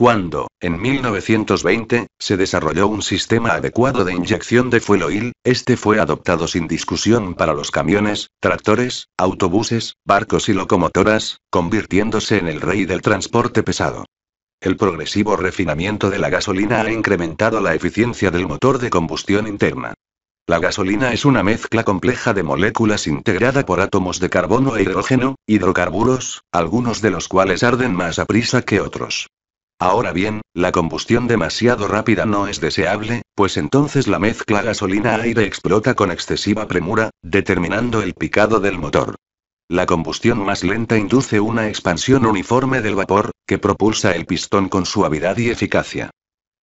Cuando, en 1920, se desarrolló un sistema adecuado de inyección de fueloil, este fue adoptado sin discusión para los camiones, tractores, autobuses, barcos y locomotoras, convirtiéndose en el rey del transporte pesado. El progresivo refinamiento de la gasolina ha incrementado la eficiencia del motor de combustión interna. La gasolina es una mezcla compleja de moléculas integrada por átomos de carbono e hidrógeno, hidrocarburos, algunos de los cuales arden más a prisa que otros. Ahora bien, la combustión demasiado rápida no es deseable, pues entonces la mezcla gasolina-aire explota con excesiva premura, determinando el picado del motor. La combustión más lenta induce una expansión uniforme del vapor, que propulsa el pistón con suavidad y eficacia.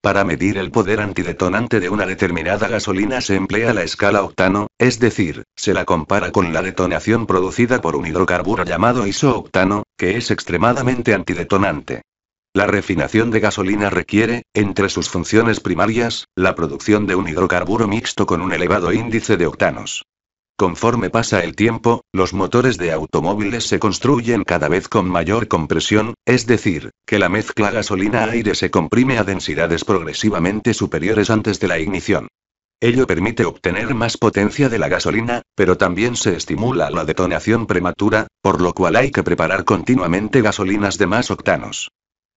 Para medir el poder antidetonante de una determinada gasolina se emplea la escala octano, es decir, se la compara con la detonación producida por un hidrocarburo llamado isooctano, que es extremadamente antidetonante. La refinación de gasolina requiere, entre sus funciones primarias, la producción de un hidrocarburo mixto con un elevado índice de octanos. Conforme pasa el tiempo, los motores de automóviles se construyen cada vez con mayor compresión, es decir, que la mezcla gasolina-aire se comprime a densidades progresivamente superiores antes de la ignición. Ello permite obtener más potencia de la gasolina, pero también se estimula la detonación prematura, por lo cual hay que preparar continuamente gasolinas de más octanos.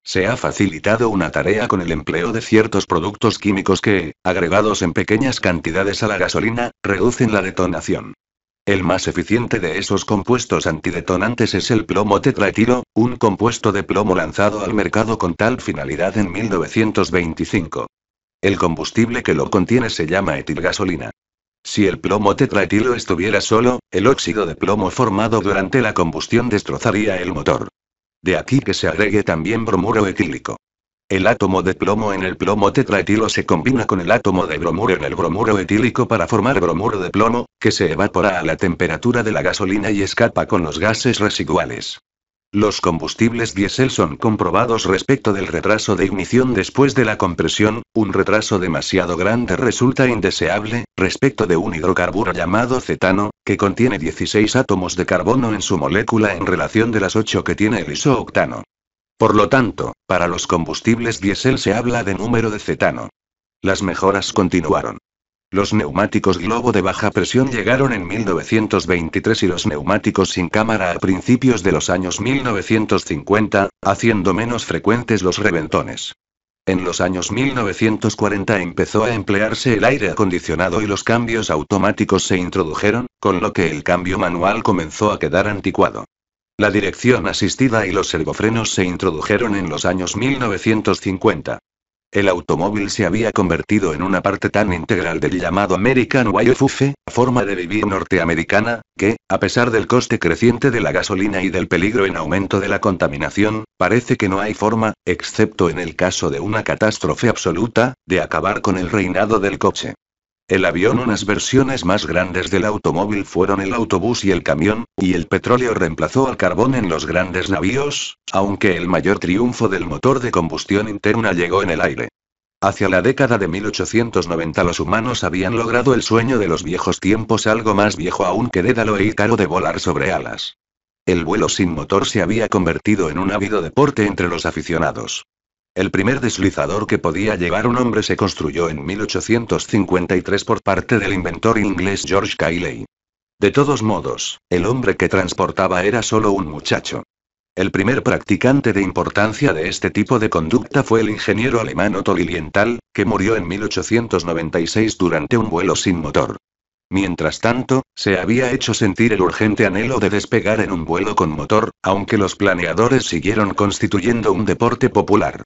Se ha facilitado una tarea con el empleo de ciertos productos químicos que, agregados en pequeñas cantidades a la gasolina, reducen la detonación. El más eficiente de esos compuestos antidetonantes es el plomo tetraetilo, un compuesto de plomo lanzado al mercado con tal finalidad en 1925. El combustible que lo contiene se llama etilgasolina. Si el plomo tetraetilo estuviera solo, el óxido de plomo formado durante la combustión destrozaría el motor. De aquí que se agregue también bromuro etílico. El átomo de plomo en el plomo tetraetilo se combina con el átomo de bromuro en el bromuro etílico para formar bromuro de plomo, que se evapora a la temperatura de la gasolina y escapa con los gases residuales. Los combustibles diésel son comprobados respecto del retraso de ignición después de la compresión, un retraso demasiado grande resulta indeseable, respecto de un hidrocarburo llamado cetano, que contiene 16 átomos de carbono en su molécula en relación de las 8 que tiene el isooctano. Por lo tanto, para los combustibles diésel se habla de número de cetano. Las mejoras continuaron. Los neumáticos globo de baja presión llegaron en 1923 y los neumáticos sin cámara a principios de los años 1950, haciendo menos frecuentes los reventones. En los años 1940 empezó a emplearse el aire acondicionado y los cambios automáticos se introdujeron, con lo que el cambio manual comenzó a quedar anticuado. La dirección asistida y los servofrenos se introdujeron en los años 1950. El automóvil se había convertido en una parte tan integral del llamado American Way of Life, forma de vivir norteamericana, que, a pesar del coste creciente de la gasolina y del peligro en aumento de la contaminación, parece que no hay forma, excepto en el caso de una catástrofe absoluta, de acabar con el reinado del coche. El avión, unas versiones más grandes del automóvil fueron el autobús y el camión, y el petróleo reemplazó al carbón en los grandes navíos, aunque el mayor triunfo del motor de combustión interna llegó en el aire. Hacia la década de 1890 los humanos habían logrado el sueño de los viejos tiempos, algo más viejo aún que Dédalo e Ícaro de volar sobre alas. El vuelo sin motor se había convertido en un ávido deporte entre los aficionados. El primer deslizador que podía llevar un hombre se construyó en 1853 por parte del inventor inglés George Cayley. De todos modos, el hombre que transportaba era solo un muchacho. El primer practicante de importancia de este tipo de conducta fue el ingeniero alemán Otto Lilienthal, que murió en 1896 durante un vuelo sin motor. Mientras tanto, se había hecho sentir el urgente anhelo de despegar en un vuelo con motor, aunque los planeadores siguieron constituyendo un deporte popular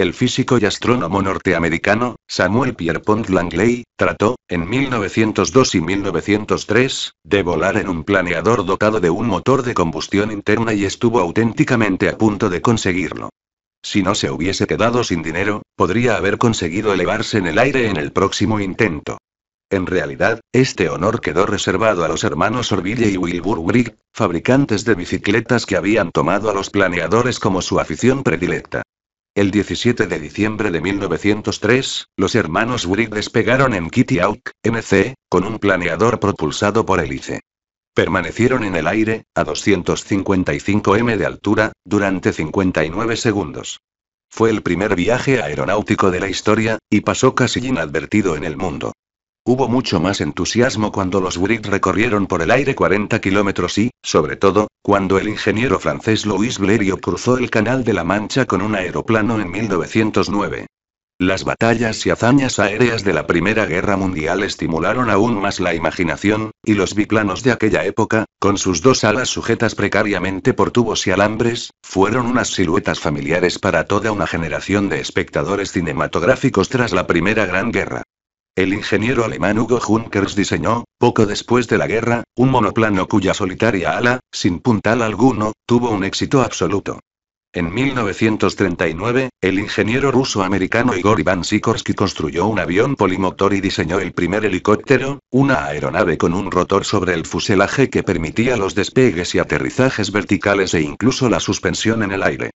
el físico y astrónomo norteamericano, Samuel Pierpont Langley, trató, en 1902 y 1903, de volar en un planeador dotado de un motor de combustión interna y estuvo auténticamente a punto de conseguirlo. Si no se hubiese quedado sin dinero, podría haber conseguido elevarse en el aire en el próximo intento. En realidad, este honor quedó reservado a los hermanos Orville y Wilbur Wright, fabricantes de bicicletas que habían tomado a los planeadores como su afición predilecta. El 17 de diciembre de 1903, los hermanos Wright despegaron en Kitty Hawk, M.C., con un planeador propulsado por hélice. Permanecieron en el aire, a 255 m de altura, durante 59 segundos. Fue el primer viaje aeronáutico de la historia, y pasó casi inadvertido en el mundo. Hubo mucho más entusiasmo cuando los Brit recorrieron por el aire 40 kilómetros y, sobre todo, cuando el ingeniero francés Louis Blériot cruzó el Canal de la Mancha con un aeroplano en 1909. Las batallas y hazañas aéreas de la Primera Guerra Mundial estimularon aún más la imaginación, y los biplanos de aquella época, con sus dos alas sujetas precariamente por tubos y alambres, fueron unas siluetas familiares para toda una generación de espectadores cinematográficos tras la Primera Gran Guerra. El ingeniero alemán Hugo Junkers diseñó, poco después de la guerra, un monoplano cuya solitaria ala, sin puntal alguno, tuvo un éxito absoluto. En 1939, el ingeniero ruso-americano Igor Ivan Sikorsky construyó un avión polimotor y diseñó el primer helicóptero, una aeronave con un rotor sobre el fuselaje que permitía los despegues y aterrizajes verticales e incluso la suspensión en el aire.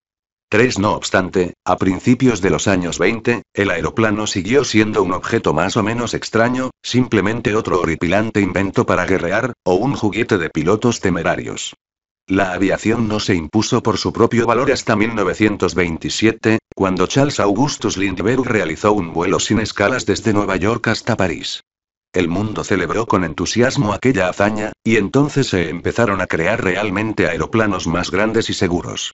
3 no obstante, a principios de los años 20, el aeroplano siguió siendo un objeto más o menos extraño, simplemente otro horripilante invento para guerrear, o un juguete de pilotos temerarios. La aviación no se impuso por su propio valor hasta 1927, cuando Charles Augustus Lindbergh realizó un vuelo sin escalas desde Nueva York hasta París. El mundo celebró con entusiasmo aquella hazaña, y entonces se empezaron a crear realmente aeroplanos más grandes y seguros.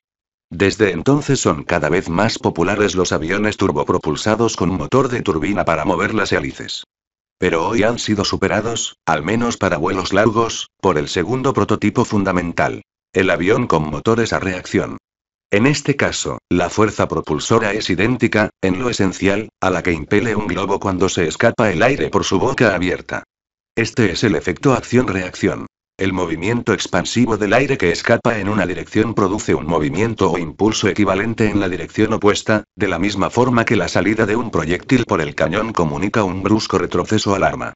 Desde entonces son cada vez más populares los aviones turbopropulsados con motor de turbina para mover las hélices. Pero hoy han sido superados, al menos para vuelos largos, por el segundo prototipo fundamental, el avión con motores a reacción. En este caso, la fuerza propulsora es idéntica, en lo esencial, a la que impele un globo cuando se escapa el aire por su boca abierta. Este es el efecto acción-reacción. El movimiento expansivo del aire que escapa en una dirección produce un movimiento o impulso equivalente en la dirección opuesta, de la misma forma que la salida de un proyectil por el cañón comunica un brusco retroceso al arma.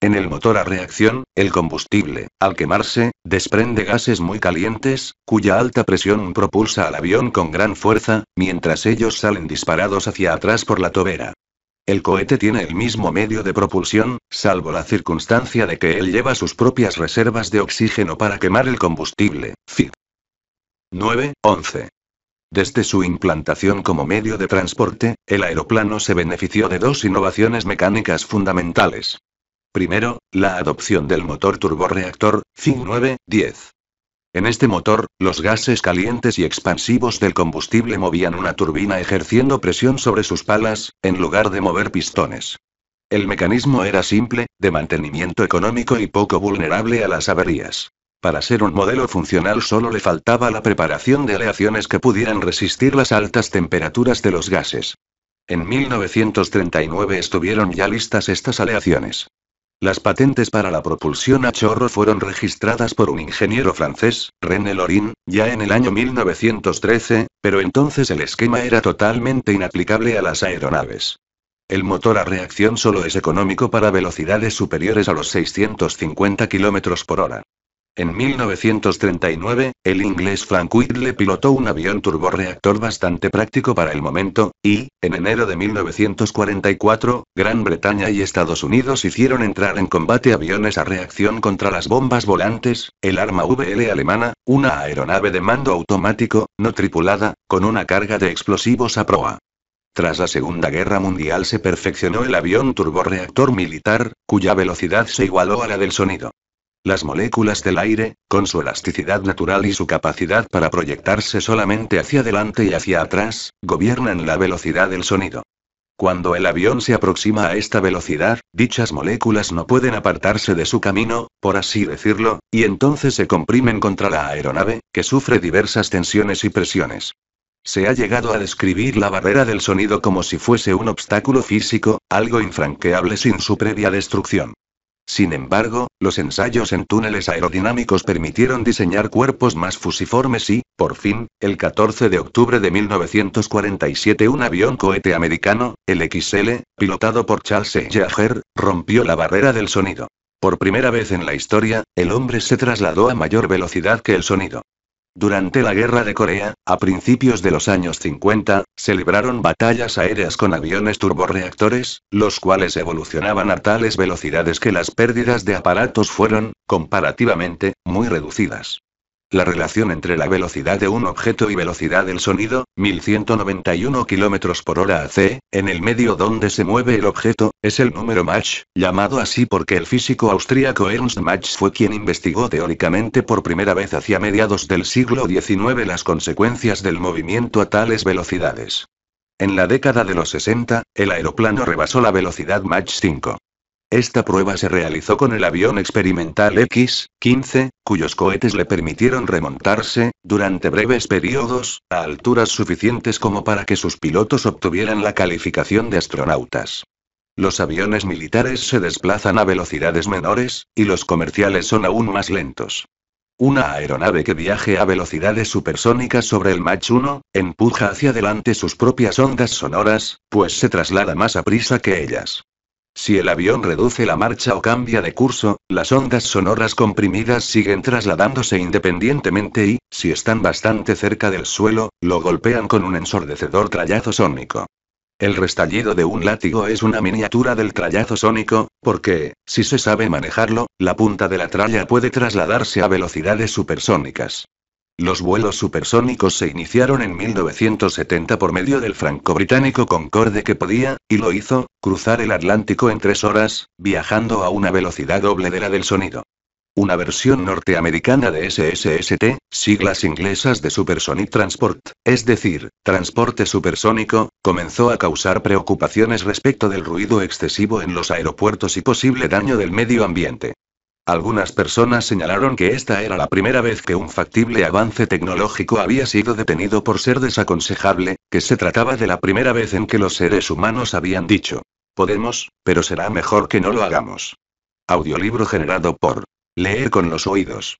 En el motor a reacción, el combustible, al quemarse, desprende gases muy calientes, cuya alta presión propulsa al avión con gran fuerza, mientras ellos salen disparados hacia atrás por la tobera. El cohete tiene el mismo medio de propulsión, salvo la circunstancia de que él lleva sus propias reservas de oxígeno para quemar el combustible. 9, 9.11. Desde su implantación como medio de transporte, el aeroplano se benefició de dos innovaciones mecánicas fundamentales. Primero, la adopción del motor turborreactor, 910. En este motor, los gases calientes y expansivos del combustible movían una turbina ejerciendo presión sobre sus palas, en lugar de mover pistones. El mecanismo era simple, de mantenimiento económico y poco vulnerable a las averías. Para ser un modelo funcional solo le faltaba la preparación de aleaciones que pudieran resistir las altas temperaturas de los gases. En 1939 estuvieron ya listas estas aleaciones. Las patentes para la propulsión a chorro fueron registradas por un ingeniero francés, René Lorin, ya en el año 1913, pero entonces el esquema era totalmente inaplicable a las aeronaves. El motor a reacción solo es económico para velocidades superiores a los 650 km por hora. En 1939, el inglés Frank Whitley pilotó un avión turborreactor bastante práctico para el momento, y, en enero de 1944, Gran Bretaña y Estados Unidos hicieron entrar en combate aviones a reacción contra las bombas volantes, el arma VL alemana, una aeronave de mando automático, no tripulada, con una carga de explosivos a proa. Tras la Segunda Guerra Mundial se perfeccionó el avión turborreactor militar, cuya velocidad se igualó a la del sonido. Las moléculas del aire, con su elasticidad natural y su capacidad para proyectarse solamente hacia adelante y hacia atrás, gobiernan la velocidad del sonido. Cuando el avión se aproxima a esta velocidad, dichas moléculas no pueden apartarse de su camino, por así decirlo, y entonces se comprimen contra la aeronave, que sufre diversas tensiones y presiones. Se ha llegado a describir la barrera del sonido como si fuese un obstáculo físico, algo infranqueable sin su previa destrucción. Sin embargo, los ensayos en túneles aerodinámicos permitieron diseñar cuerpos más fusiformes y, por fin, el 14 de octubre de 1947 un avión cohete americano, el XL, pilotado por Charles E. rompió la barrera del sonido. Por primera vez en la historia, el hombre se trasladó a mayor velocidad que el sonido. Durante la Guerra de Corea, a principios de los años 50, se batallas aéreas con aviones turborreactores, los cuales evolucionaban a tales velocidades que las pérdidas de aparatos fueron, comparativamente, muy reducidas. La relación entre la velocidad de un objeto y velocidad del sonido, 1191 km por hora c, en el medio donde se mueve el objeto, es el número Mach, llamado así porque el físico austríaco Ernst Mach fue quien investigó teóricamente por primera vez hacia mediados del siglo XIX las consecuencias del movimiento a tales velocidades. En la década de los 60, el aeroplano rebasó la velocidad Mach 5. Esta prueba se realizó con el avión experimental X-15, cuyos cohetes le permitieron remontarse, durante breves periodos, a alturas suficientes como para que sus pilotos obtuvieran la calificación de astronautas. Los aviones militares se desplazan a velocidades menores, y los comerciales son aún más lentos. Una aeronave que viaje a velocidades supersónicas sobre el Mach 1, empuja hacia adelante sus propias ondas sonoras, pues se traslada más a prisa que ellas. Si el avión reduce la marcha o cambia de curso, las ondas sonoras comprimidas siguen trasladándose independientemente y, si están bastante cerca del suelo, lo golpean con un ensordecedor trayazo sónico. El restallido de un látigo es una miniatura del trayazo sónico, porque, si se sabe manejarlo, la punta de la tralla puede trasladarse a velocidades supersónicas. Los vuelos supersónicos se iniciaron en 1970 por medio del franco-británico Concorde que podía, y lo hizo, cruzar el Atlántico en tres horas, viajando a una velocidad doble de la del sonido. Una versión norteamericana de SSST, siglas inglesas de Supersonic Transport, es decir, transporte supersónico, comenzó a causar preocupaciones respecto del ruido excesivo en los aeropuertos y posible daño del medio ambiente. Algunas personas señalaron que esta era la primera vez que un factible avance tecnológico había sido detenido por ser desaconsejable, que se trataba de la primera vez en que los seres humanos habían dicho, podemos, pero será mejor que no lo hagamos. Audiolibro generado por Leer con los oídos.